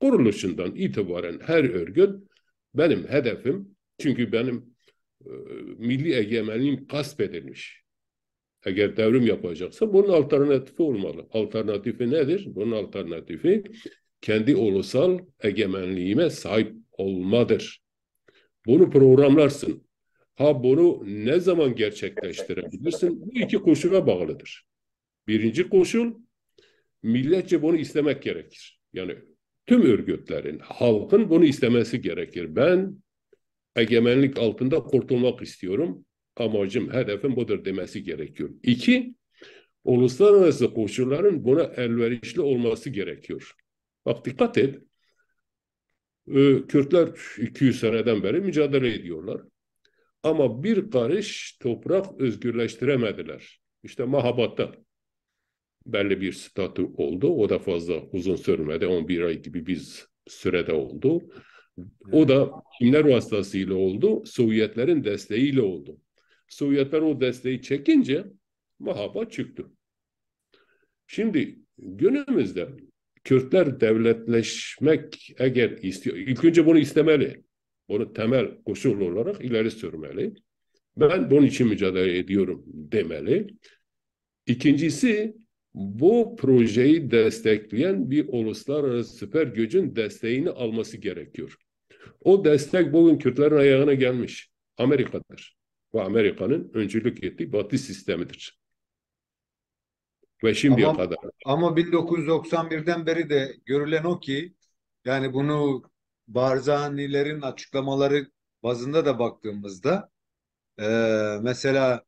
Kuruluşundan itibaren her örgüt benim hedefim çünkü benim ee, milli egemenliğin gasp edilmiş. Eğer devrim yapacaksa bunun alternatifi olmalı. Alternatifi nedir? Bunun alternatifi kendi ulusal egemenliğime sahip olmadır. Bunu programlarsın. Ha bunu ne zaman gerçekleştirebilirsin? Bu iki koşula bağlıdır. Birinci koşul milletçe bunu istemek gerekir. Yani tüm örgütlerin, halkın bunu istemesi gerekir. Ben egemenlik altında kurtulmak istiyorum. Amacım, hedefim budur demesi gerekiyor. İki, uluslararası koşulların buna elverişli olması gerekiyor. Bak dikkat et, ee, Kürtler 200 seneden beri mücadele ediyorlar. Ama bir karış toprak özgürleştiremediler. İşte Mahabat'ta belli bir statü oldu. O da fazla uzun sürmedi. 11 ay gibi bir sürede oldu. O da kimler vasıtasıyla oldu? Sovyetlerin desteğiyle oldu. Sovyetler o desteği çekince muhaba çıktı. Şimdi günümüzde Kürtler devletleşmek eğer istiyor, ilk önce bunu istemeli. Bunu temel koşul olarak ileri sürmeli. Ben bunun için mücadele ediyorum demeli. İkincisi bu projeyi destekleyen bir uluslararası süper gücün desteğini alması gerekiyor. O destek bugün Kürtlerin ayağına gelmiş. Amerika'dır. Ve Amerika'nın öncülük ettiği batı sistemidir. Ve şimdiye ama, kadar. Ama 1991'den beri de görülen o ki yani bunu Barzani'lerin açıklamaları bazında da baktığımızda e, mesela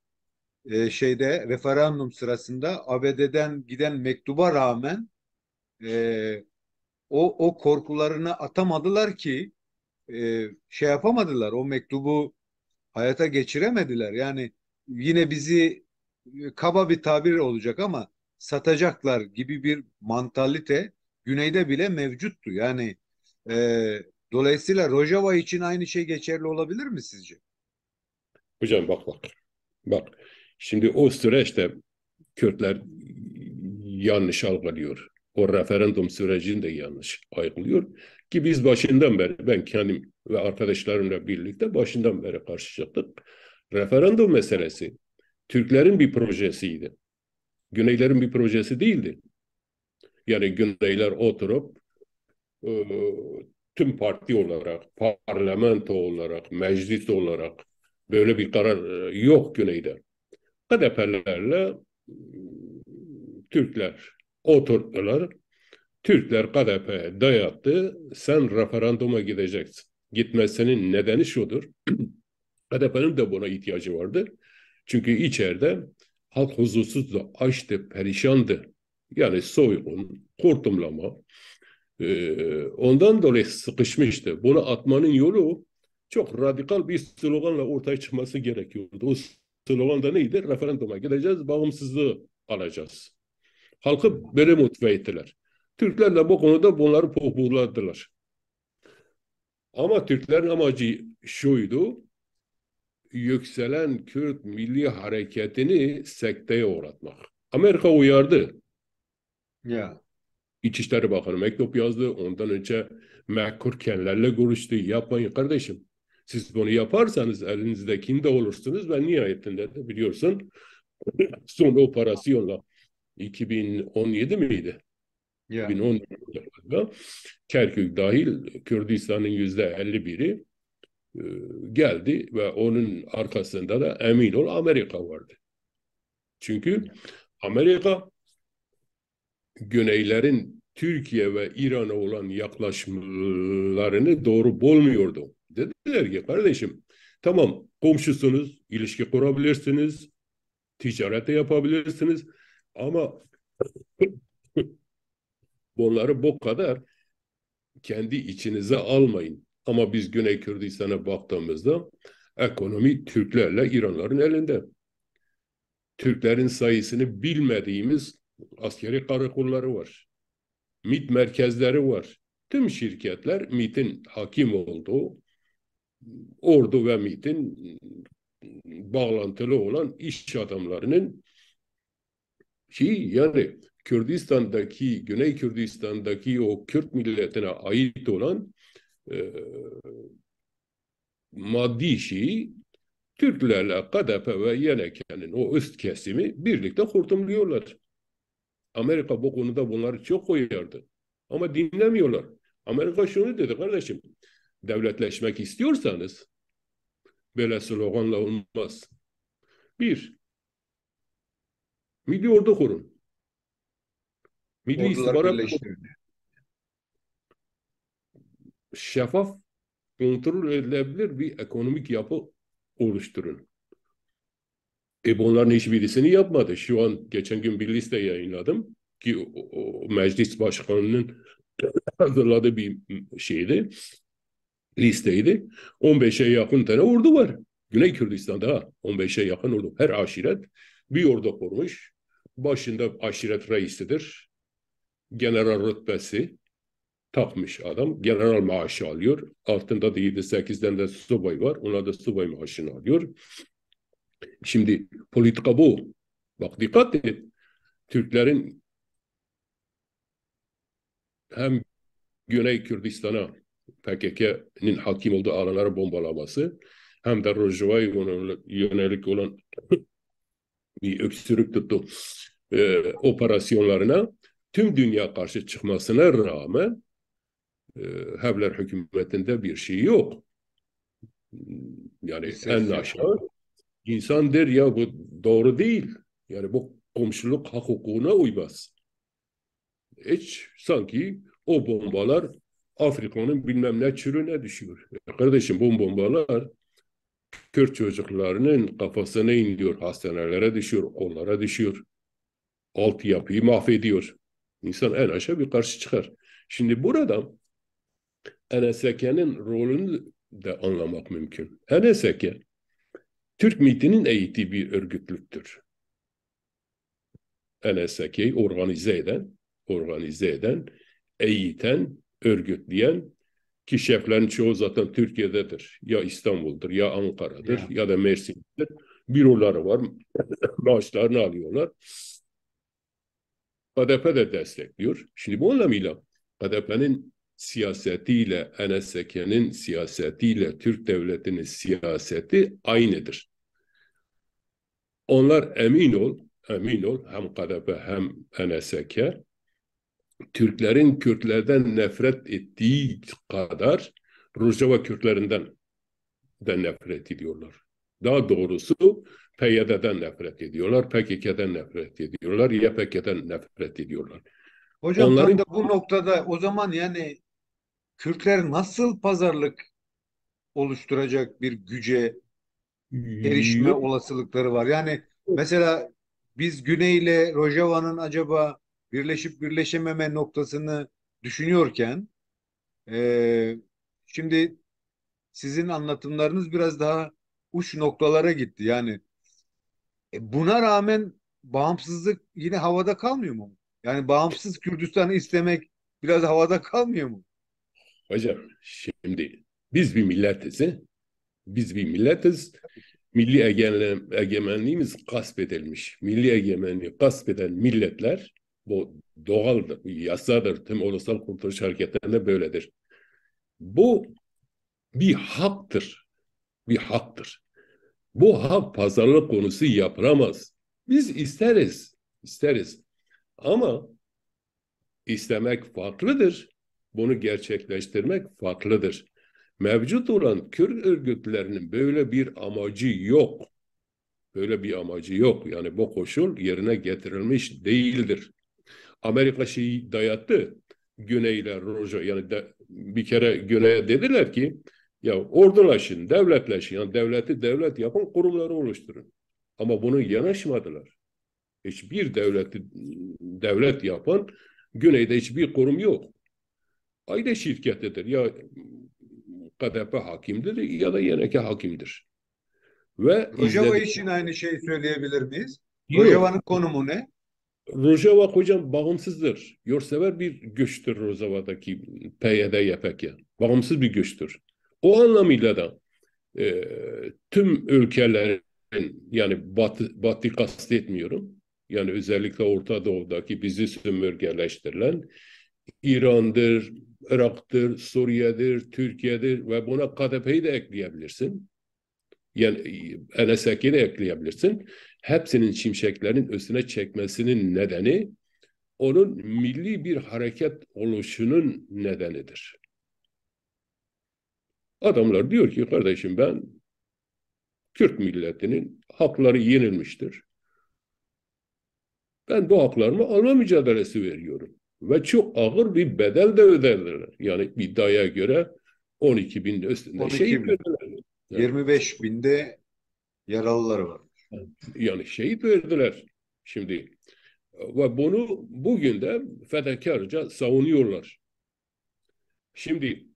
e, şeyde referandum sırasında ABD'den giden mektuba rağmen e, o, o korkularını atamadılar ki e, şey yapamadılar. O mektubu hayata geçiremediler. Yani yine bizi e, kaba bir tabir olacak ama satacaklar gibi bir mantalite güneyde bile mevcuttu. Yani e, dolayısıyla Rojava için aynı şey geçerli olabilir mi sizce? Hocam bak bak. Bak şimdi o süreçte Kürtler yanlış algılıyor. O referandum sürecini de yanlış algılıyor. Ki biz başından beri ben kendim ve arkadaşlarımla birlikte başından beri karşı çıktık. Referandum meselesi Türklerin bir projesiydi. Güneylerin bir projesi değildi. Yani Güneyler oturup e, tüm parti olarak, parlamento olarak, meclis olarak böyle bir karar e, yok Güney'de. HDP'lerle e, Türkler oturdular Türkler KDP'ye dayattı. Sen referanduma gideceksin. Gitmesinin nedeni şudur. KDP'nin de buna ihtiyacı vardı. Çünkü içeride halk huzursuzdu, açtı, perişandı. Yani soygun, kurtumlama. Ee, ondan dolayı sıkışmıştı. Bunu atmanın yolu çok radikal bir sloganla ortaya çıkması gerekiyordu. O slogan da neydi? Referanduma gideceğiz, bağımsızlığı alacağız. Halkı böyle motive ettiler. Türkler de bu konuda bunları pohpohladılar. Ama Türklerin amacı şuydu, yükselen Kürt milli hareketini sekteye uğratmak. Amerika uyardı. Ya. Yeah. İçişleri Bakanı mektup yazdı. Ondan önce mehkurkenlerle görüştü. Yapmayın kardeşim. Siz bunu yaparsanız elinizdekinde olursunuz ve nihayetinde de biliyorsun son operasyonla 2017 miydi? Yeah. 2014 yılında Kerkük dahil Kürdistan'ın yüzde 51'i e, geldi ve onun arkasında da emin ol Amerika vardı. Çünkü Amerika güneylerin Türkiye ve İran'a olan yaklaşımlarını doğru bulmuyordu. Dediler ki kardeşim tamam komşusunuz, ilişki kurabilirsiniz, ticarete yapabilirsiniz ama Bunları bu kadar kendi içinize almayın. Ama biz Güney Kürdistan'a baktığımızda ekonomi Türklerle İranların elinde. Türklerin sayısını bilmediğimiz askeri karakolları var. MIT merkezleri var. Tüm şirketler MIT'in hakim olduğu, ordu ve MIT'in bağlantılı olan iş adamlarının şey yani Kürdistan'daki, Güney Kürdistan'daki o Kürt milletine ait olan e, maddi şeyi Türklerle Kadepe ve Yeneke'nin o üst kesimi birlikte kurtumluyorlar. Amerika bu konuda bunları çok koyardı. Ama dinlemiyorlar. Amerika şunu dedi kardeşim, devletleşmek istiyorsanız böyle sloganla olmaz. Bir, milli ordu kurun. Milli Ordular istihbarat şeffaf kontrol edilebilir bir ekonomik yapı oluşturun. E bunların hiçbirisini yapmadı. Şu an geçen gün bir liste yayınladım ki o, o meclis başkanının hazırladığı bir şeydi. Listeydi. 15'e yakın tane ordu var. Güney Kürdistan'da 15'e yakın ordu. Her aşiret bir ordu kurmuş. Başında aşiret reisidir general rütbesi takmış adam. General maaşı alıyor. Altında da 7-8 de subay var. Ona da subay maaşını alıyor. Şimdi politika bu. Bak dikkat et. Türklerin hem Güney Kürdistan'a PKK'nin hakim olduğu alanları bombalaması hem de Rojava'ya yönelik olan bir öksürük tuttu e, operasyonlarına tüm dünya karşı çıkmasına rağmen e, Hevler hükümetinde bir şey yok. Yani Ses en aşağı insan der ya bu doğru değil. Yani bu komşuluk hak hukukuna uymaz. Hiç sanki o bombalar Afrika'nın bilmem ne çürüne düşüyor. E, kardeşim bu bombalar Kürt çocuklarının kafasına iniyor, hastanelere düşüyor, onlara düşüyor. Altyapıyı mahvediyor. İnsan en aşağı bir karşı çıkar. Şimdi burada Enes Eke'nin rolünü de anlamak mümkün. Enes Eke, Türk mitinin eğittiği bir örgütlüktür. Enes Eke'yi organize eden, organize eden, eğiten, örgütleyen ki şeflerin çoğu zaten Türkiye'dedir. Ya İstanbul'dur, ya Ankara'dır, ya, ya da Mersin'dir. Büroları var, maaşlarını alıyorlar. ADP de destekliyor. Şimdi bu anlamıyla ADP'nin siyasetiyle Eneseke'nin siyasetiyle Türk devletinin siyaseti aynıdır. Onlar emin ol, emin ol hem KDP hem NSK Türklerin Kürtlerden nefret ettiği kadar Rojava Kürtlerinden de nefret ediyorlar. Daha doğrusu PYD'den nefret ediyorlar, PKK'den nefret ediyorlar, YPK'den nefret ediyorlar. Hocam Onların... tam da bu noktada o zaman yani Kürtler nasıl pazarlık oluşturacak bir güce erişme Yok. olasılıkları var? Yani mesela biz Güney ile Rojava'nın acaba birleşip birleşememe noktasını düşünüyorken e, şimdi sizin anlatımlarınız biraz daha uç noktalara gitti. Yani e, buna rağmen bağımsızlık yine havada kalmıyor mu? Yani bağımsız Kürdistan'ı istemek biraz havada kalmıyor mu? Hocam şimdi biz bir milletiz. He? Biz bir milletiz. Milli egemenliğimiz gasp edilmiş. Milli egemenliği gasp eden milletler bu doğaldır, yasadır. Tüm ulusal kurtuluş hareketlerinde böyledir. Bu bir haktır. Bir haktır bu halk pazarlık konusu yapılamaz. Biz isteriz, isteriz. Ama istemek farklıdır. Bunu gerçekleştirmek farklıdır. Mevcut olan Kürt örgütlerinin böyle bir amacı yok. Böyle bir amacı yok. Yani bu koşul yerine getirilmiş değildir. Amerika şeyi dayattı. Güneyler Roja yani de, bir kere Güney'e dediler ki ya ordulaşın, devletleşin. Yani devleti devlet yapın, kurumları oluşturun. Ama bunu yanaşmadılar. Hiçbir devleti devlet yapan güneyde hiçbir kurum yok. Ayda şirketidir. Ya KDP hakimdir ya da YNK hakimdir. Ve Rojava izledik. için aynı şeyi söyleyebilir miyiz? Rojava'nın konumu ne? Rojava hocam bağımsızdır. Yurtsever bir güçtür Rojava'daki PYD YPK. Bağımsız bir güçtür. O anlamıyla da e, tüm ülkelerin yani batı, batı kastetmiyorum. Yani özellikle Orta Doğu'daki bizi sömürgeleştirilen İran'dır, Irak'tır, Suriye'dir, Türkiye'dir ve buna KDP'yi de ekleyebilirsin. Yani e, NSK'yi de ekleyebilirsin. Hepsinin şimşeklerin üstüne çekmesinin nedeni onun milli bir hareket oluşunun nedenidir. Adamlar diyor ki kardeşim ben Kürt milletinin hakları yenilmiştir. Ben bu haklarımı alma mücadelesi veriyorum. Ve çok ağır bir bedel de öderler. Yani iddiaya göre 12 bin üstünde 12 şehit bin. verdiler. Yani, 25 binde yaralılar var. Yani şehit verdiler şimdi. Ve bunu bugün de fedakarca savunuyorlar. Şimdi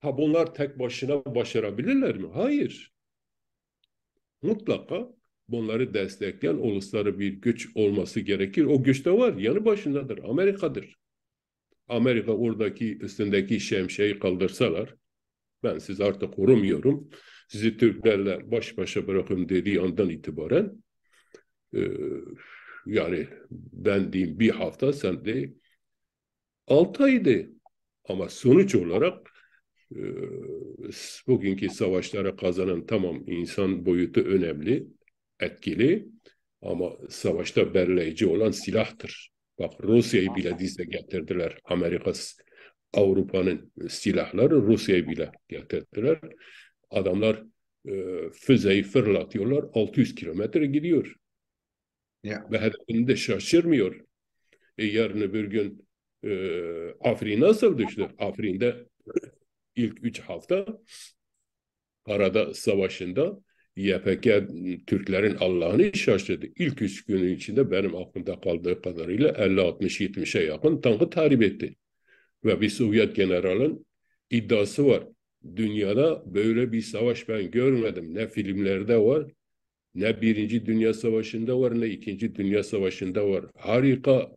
Ha bunlar tek başına başarabilirler mi? Hayır. Mutlaka bunları destekleyen uluslararası bir güç olması gerekir. O güç de var. Yanı başındadır. Amerika'dır. Amerika oradaki üstündeki şemsiyeyi kaldırsalar ben siz artık korumuyorum. Sizi Türklerle baş başa bırakın dediği andan itibaren e, yani ben diyeyim bir hafta sen de altı aydı ama sonuç olarak e, bugünkü savaşlara kazanan tamam insan boyutu önemli, etkili ama savaşta belirleyici olan silahtır. Bak Rusya'yı bile dize getirdiler. Amerika, Avrupa'nın silahları Rusya'yı bile getirdiler. Adamlar e, füzeyi fırlatıyorlar. 600 kilometre gidiyor. Yeah. Ve de şaşırmıyor. E, yarın bir gün e, Afrin nasıl düştü? Afrin'de ilk üç hafta Karada Savaşı'nda YPG Türklerin Allah'ını şaşırdı. İlk üç günün içinde benim aklımda kaldığı kadarıyla 50-60-70'e yakın tankı tahrip etti. Ve bir Sovyet generalin iddiası var. Dünyada böyle bir savaş ben görmedim. Ne filmlerde var, ne Birinci Dünya Savaşı'nda var, ne İkinci Dünya Savaşı'nda var. Harika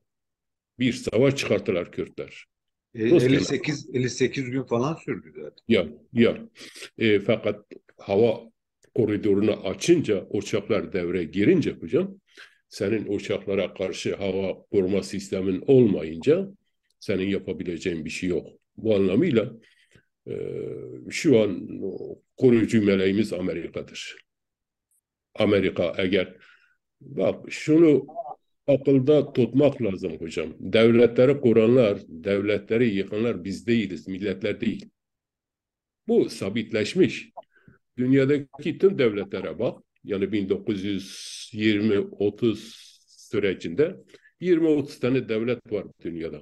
bir savaş çıkarttılar Kürtler. 58 e, 58 gün falan sürdü zaten. Ya ya. E, fakat hava koridorunu açınca uçaklar devre girince hocam senin uçaklara karşı hava koruma sistemin olmayınca senin yapabileceğin bir şey yok. Bu anlamıyla e, şu an koruyucu meleğimiz Amerika'dır. Amerika eğer bak şunu akılda tutmak lazım hocam. Devletleri kuranlar, devletleri yıkanlar biz değiliz, milletler değil. Bu sabitleşmiş. Dünyadaki tüm devletlere bak. Yani 1920-30 sürecinde 20-30 tane devlet var dünyada.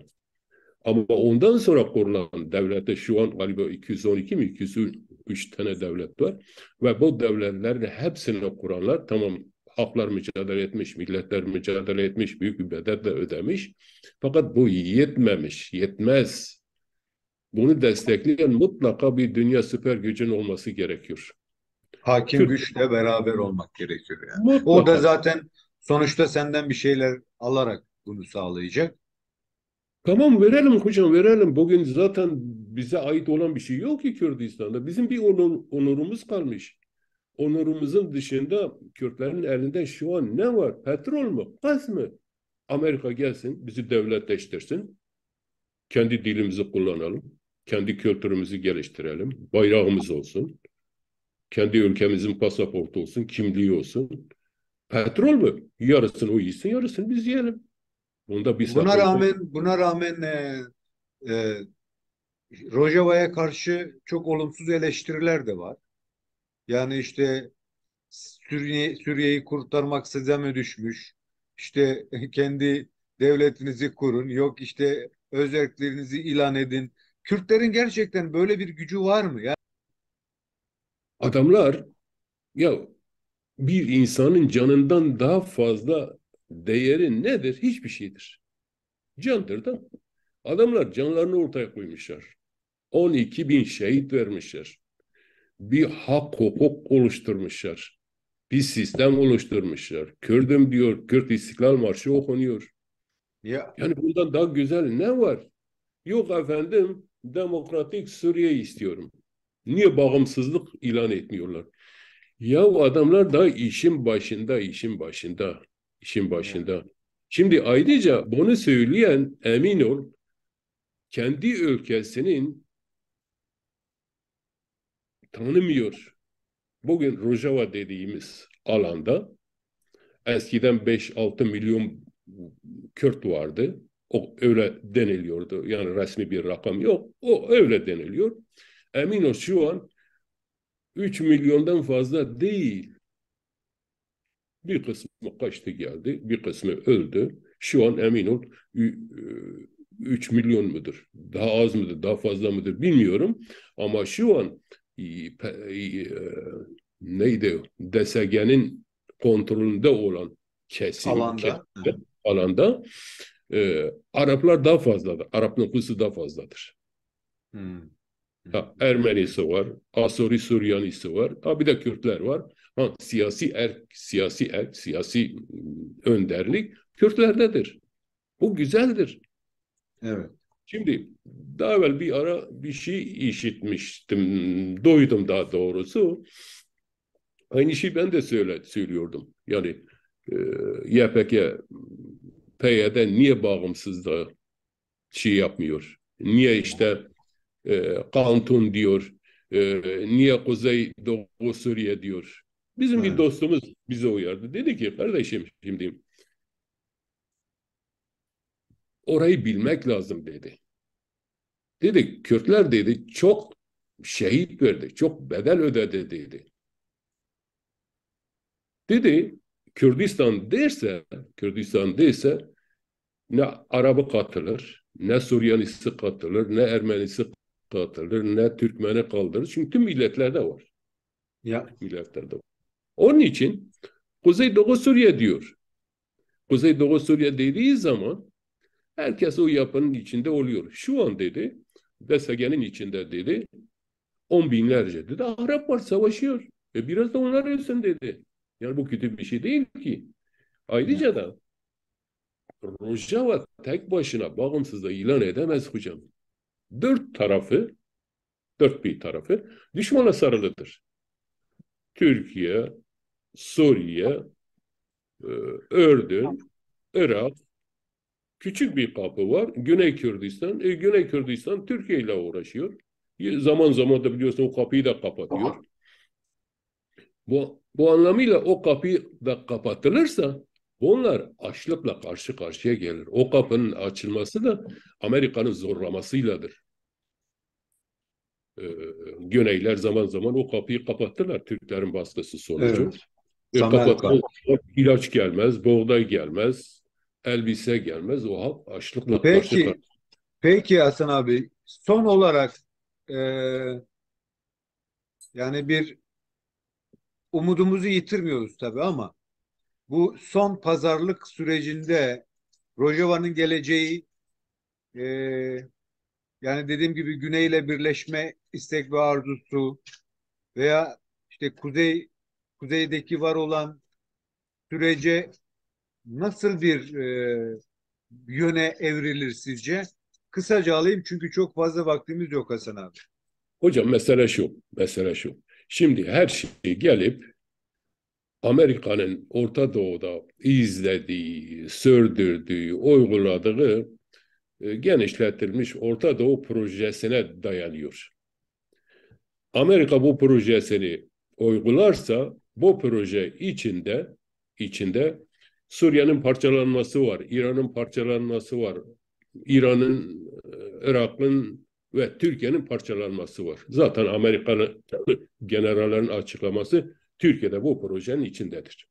Ama ondan sonra kurulan devlete şu an galiba 212 mi 203 tane devlet var. Ve bu devletlerin hepsini kuranlar tamam halklar mücadele etmiş, milletler mücadele etmiş, büyük bir bedel de ödemiş. Fakat bu yetmemiş, yetmez. Bunu destekleyen mutlaka bir dünya süper gücün olması gerekiyor. Hakim Kürt... güçle beraber olmak gerekiyor yani. Mutlaka. O da zaten sonuçta senden bir şeyler alarak bunu sağlayacak. Tamam verelim hocam verelim. Bugün zaten bize ait olan bir şey yok ki Kürdistan'da. Bizim bir onur, onurumuz kalmış onurumuzun dışında Kürtlerin elinde şu an ne var? Petrol mu? Gaz mı? Amerika gelsin, bizi devletleştirsin. Kendi dilimizi kullanalım. Kendi kültürümüzü geliştirelim. Bayrağımız olsun. Kendi ülkemizin pasaportu olsun, kimliği olsun. Petrol mü? Yarısını o yesin, yarısını biz yiyelim. Bunda bir buna rağmen buna rağmen e, e, Rojava'ya karşı çok olumsuz eleştiriler de var. Yani işte Suriye Suriye'yi kurtarmak size mi düşmüş? İşte kendi devletinizi kurun. Yok işte özelliklerinizi ilan edin. Kürtlerin gerçekten böyle bir gücü var mı ya? Adamlar ya bir insanın canından daha fazla değeri nedir? Hiçbir şeydir. Candır da. Adamlar canlarını ortaya koymuşlar. 12 bin şehit vermişler bir hak hukuk oluşturmuşlar. Bir sistem oluşturmuşlar. Kürdüm diyor, Kürt İstiklal Marşı okunuyor. Ya. Yani bundan daha güzel ne var? Yok efendim demokratik Suriye istiyorum. Niye bağımsızlık ilan etmiyorlar? Ya adamlar da işin başında, işin başında, işin başında. Şimdi ayrıca bunu söyleyen emin ol kendi ülkesinin tanımıyor. Bugün Rojava dediğimiz alanda eskiden 5-6 milyon Kürt vardı. O öyle deniliyordu. Yani resmi bir rakam yok. O öyle deniliyor. Emin ol şu an 3 milyondan fazla değil. Bir kısmı kaçtı geldi, bir kısmı öldü. Şu an emin ol 3 milyon mudur? Daha az mıdır, daha fazla mıdır bilmiyorum. Ama şu an e, neydi DSG'nin kontrolünde olan kesim alanda, kesim, alanda e, Araplar daha fazladır. Arap nüfusu daha fazladır. Hmm. hmm. Ha, Ermenisi var, Asuri Suryanisi var, ha bir de Kürtler var. Ha, siyasi er, siyasi er, siyasi ıı, önderlik Kürtlerdedir. Bu güzeldir. Evet. Şimdi daha evvel bir ara bir şey işitmiştim. Duydum daha doğrusu. Aynı şeyi ben de söyle, söylüyordum. Yani e, YPG PYD niye bağımsızlığı şey yapmıyor? Niye işte e, Kantun diyor, e, niye Kuzey Doğu Suriye diyor? Bizim evet. bir dostumuz bize uyardı. Dedi ki kardeşim şimdi Orayı bilmek lazım dedi. Dedi Kürtler dedi çok şehit verdi, çok bedel ödedi dedi. Dedi Kürdistan derse, Kürdistan derse ne Arabı katılır, ne Suryanisi katılır, ne Ermenisi katılır, ne Türkmeni kaldırır. Çünkü tüm milletlerde var. Ya. Milletlerde var. Onun için Kuzey Doğu Suriye diyor. Kuzey Doğu Suriye dediği zaman Herkes o yapının içinde oluyor. Şu an dedi, Vesegen'in içinde dedi, on binlerce dedi. Arap var savaşıyor. E biraz da onlar ölsün dedi. Yani bu kötü bir şey değil ki. Ayrıca da Rojava tek başına bağımsızlığı ilan edemez hocam. Dört tarafı, dört bir tarafı düşmana sarılıdır. Türkiye, Suriye, Ördün, e, Irak, Küçük bir kapı var. Güney Kürdistan. E, Güney Kürdistan Türkiye ile uğraşıyor. E, zaman zaman da biliyorsun o kapıyı da kapatıyor. Bu, bu anlamıyla o kapıyı da kapatılırsa onlar açlıkla karşı karşıya gelir. O kapının açılması da Amerika'nın zorlamasıyladır. Ee, Güneyler zaman zaman o kapıyı kapattılar Türklerin baskısı sonucu. Evet. E, kapattılar. İlaç gelmez, buğday gelmez, elbise gelmez. O halk açlıkla peki, Peki Hasan abi son olarak e, yani bir umudumuzu yitirmiyoruz tabi ama bu son pazarlık sürecinde Rojava'nın geleceği e, yani dediğim gibi Güney ile birleşme istek ve arzusu veya işte kuzey kuzeydeki var olan sürece nasıl bir e, yöne evrilir sizce? Kısaca alayım çünkü çok fazla vaktimiz yok Hasan abi. Hocam mesele şu, mesele şu. Şimdi her şey gelip Amerika'nın Orta Doğu'da izlediği, sürdürdüğü, uyguladığı e, genişletilmiş Orta Doğu projesine dayanıyor. Amerika bu projesini uygularsa bu proje içinde içinde Suriye'nin parçalanması var, İran'ın parçalanması var, İran'ın, e, Irak'ın ve Türkiye'nin parçalanması var. Zaten Amerika'nın generallerin açıklaması Türkiye'de bu projenin içindedir.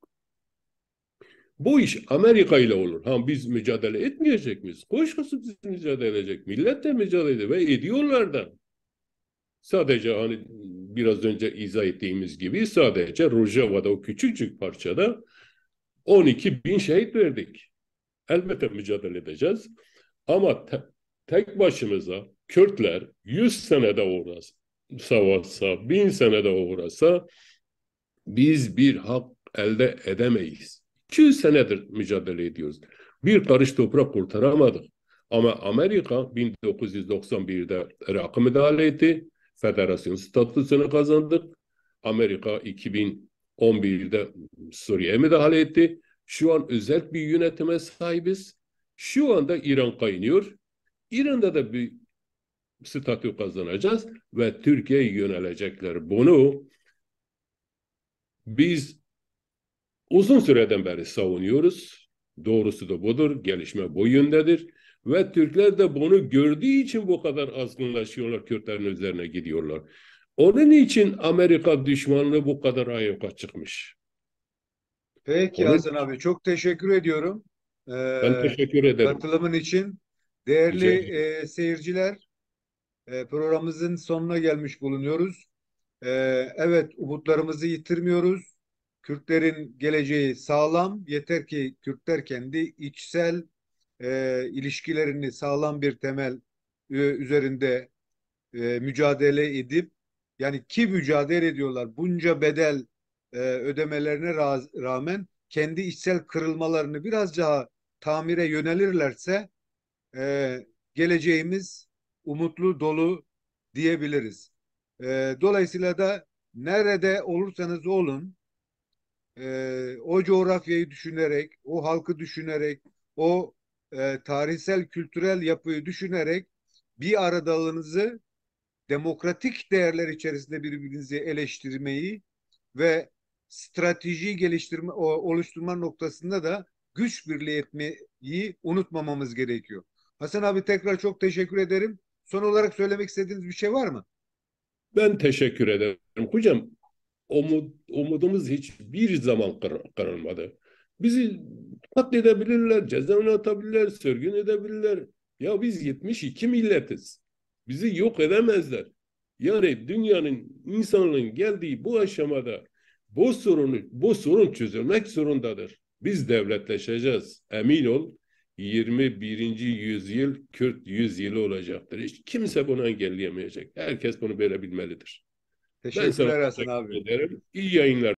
Bu iş Amerika ile olur. Ha biz mücadele etmeyecek miyiz? Koşkusuz biz mücadele edecek. Millet de mücadele ediyor ve ediyorlar da. Sadece hani biraz önce izah ettiğimiz gibi sadece Rojava'da o küçücük parçada 12 bin şehit verdik. Elbette mücadele edeceğiz. Ama te, tek başımıza Kürtler 100 senede uğrasa, savaşsa, 1000 senede uğrasa biz bir hak elde edemeyiz. 200 senedir mücadele ediyoruz. Bir karış toprak kurtaramadık. Ama Amerika 1991'de Irak'a müdahale etti. Federasyon statüsünü kazandık. Amerika 2000 11'de Suriye müdahale etti. Şu an özel bir yönetime sahibiz. Şu anda İran kaynıyor. İran'da da bir statü kazanacağız ve Türkiye'ye yönelecekler. Bunu biz uzun süreden beri savunuyoruz. Doğrusu da budur. Gelişme bu yöndedir. Ve Türkler de bunu gördüğü için bu kadar azgınlaşıyorlar. Kürtlerin üzerine gidiyorlar. Onun için Amerika düşmanlığı bu kadar ayyuka çıkmış. Peki Onun... Hasan abi çok teşekkür ediyorum. Ee, ben teşekkür ederim. Katılımın için. Değerli e, seyirciler e, programımızın sonuna gelmiş bulunuyoruz. E, evet umutlarımızı yitirmiyoruz. Kürtlerin geleceği sağlam. Yeter ki Kürtler kendi içsel e, ilişkilerini sağlam bir temel e, üzerinde e, mücadele edip yani ki mücadele ediyorlar bunca bedel e, ödemelerine rağmen kendi içsel kırılmalarını biraz daha tamire yönelirlerse e, geleceğimiz umutlu dolu diyebiliriz. E, dolayısıyla da nerede olursanız olun e, o coğrafyayı düşünerek, o halkı düşünerek, o e, tarihsel kültürel yapıyı düşünerek bir aradalığınızı demokratik değerler içerisinde birbirinizi eleştirmeyi ve strateji geliştirme oluşturma noktasında da güç birliği etmeyi unutmamamız gerekiyor. Hasan abi tekrar çok teşekkür ederim. Son olarak söylemek istediğiniz bir şey var mı? Ben teşekkür ederim. Hocam umut, umudumuz hiçbir zaman kır, kırılmadı. Bizi katledebilirler, cezaevine atabilirler, sürgün edebilirler. Ya biz 72 milletiz. Bizi yok edemezler. Yani dünyanın insanlığın geldiği bu aşamada bu sorunu bu sorun çözülmek zorundadır. Biz devletleşeceğiz. Emin ol 21. yüzyıl Kürt yüzyılı olacaktır. Hiç kimse bunu engelleyemeyecek. Herkes bunu böyle bilmelidir. Teşekkürler Hasan abi. Ederim. İyi yayınlar.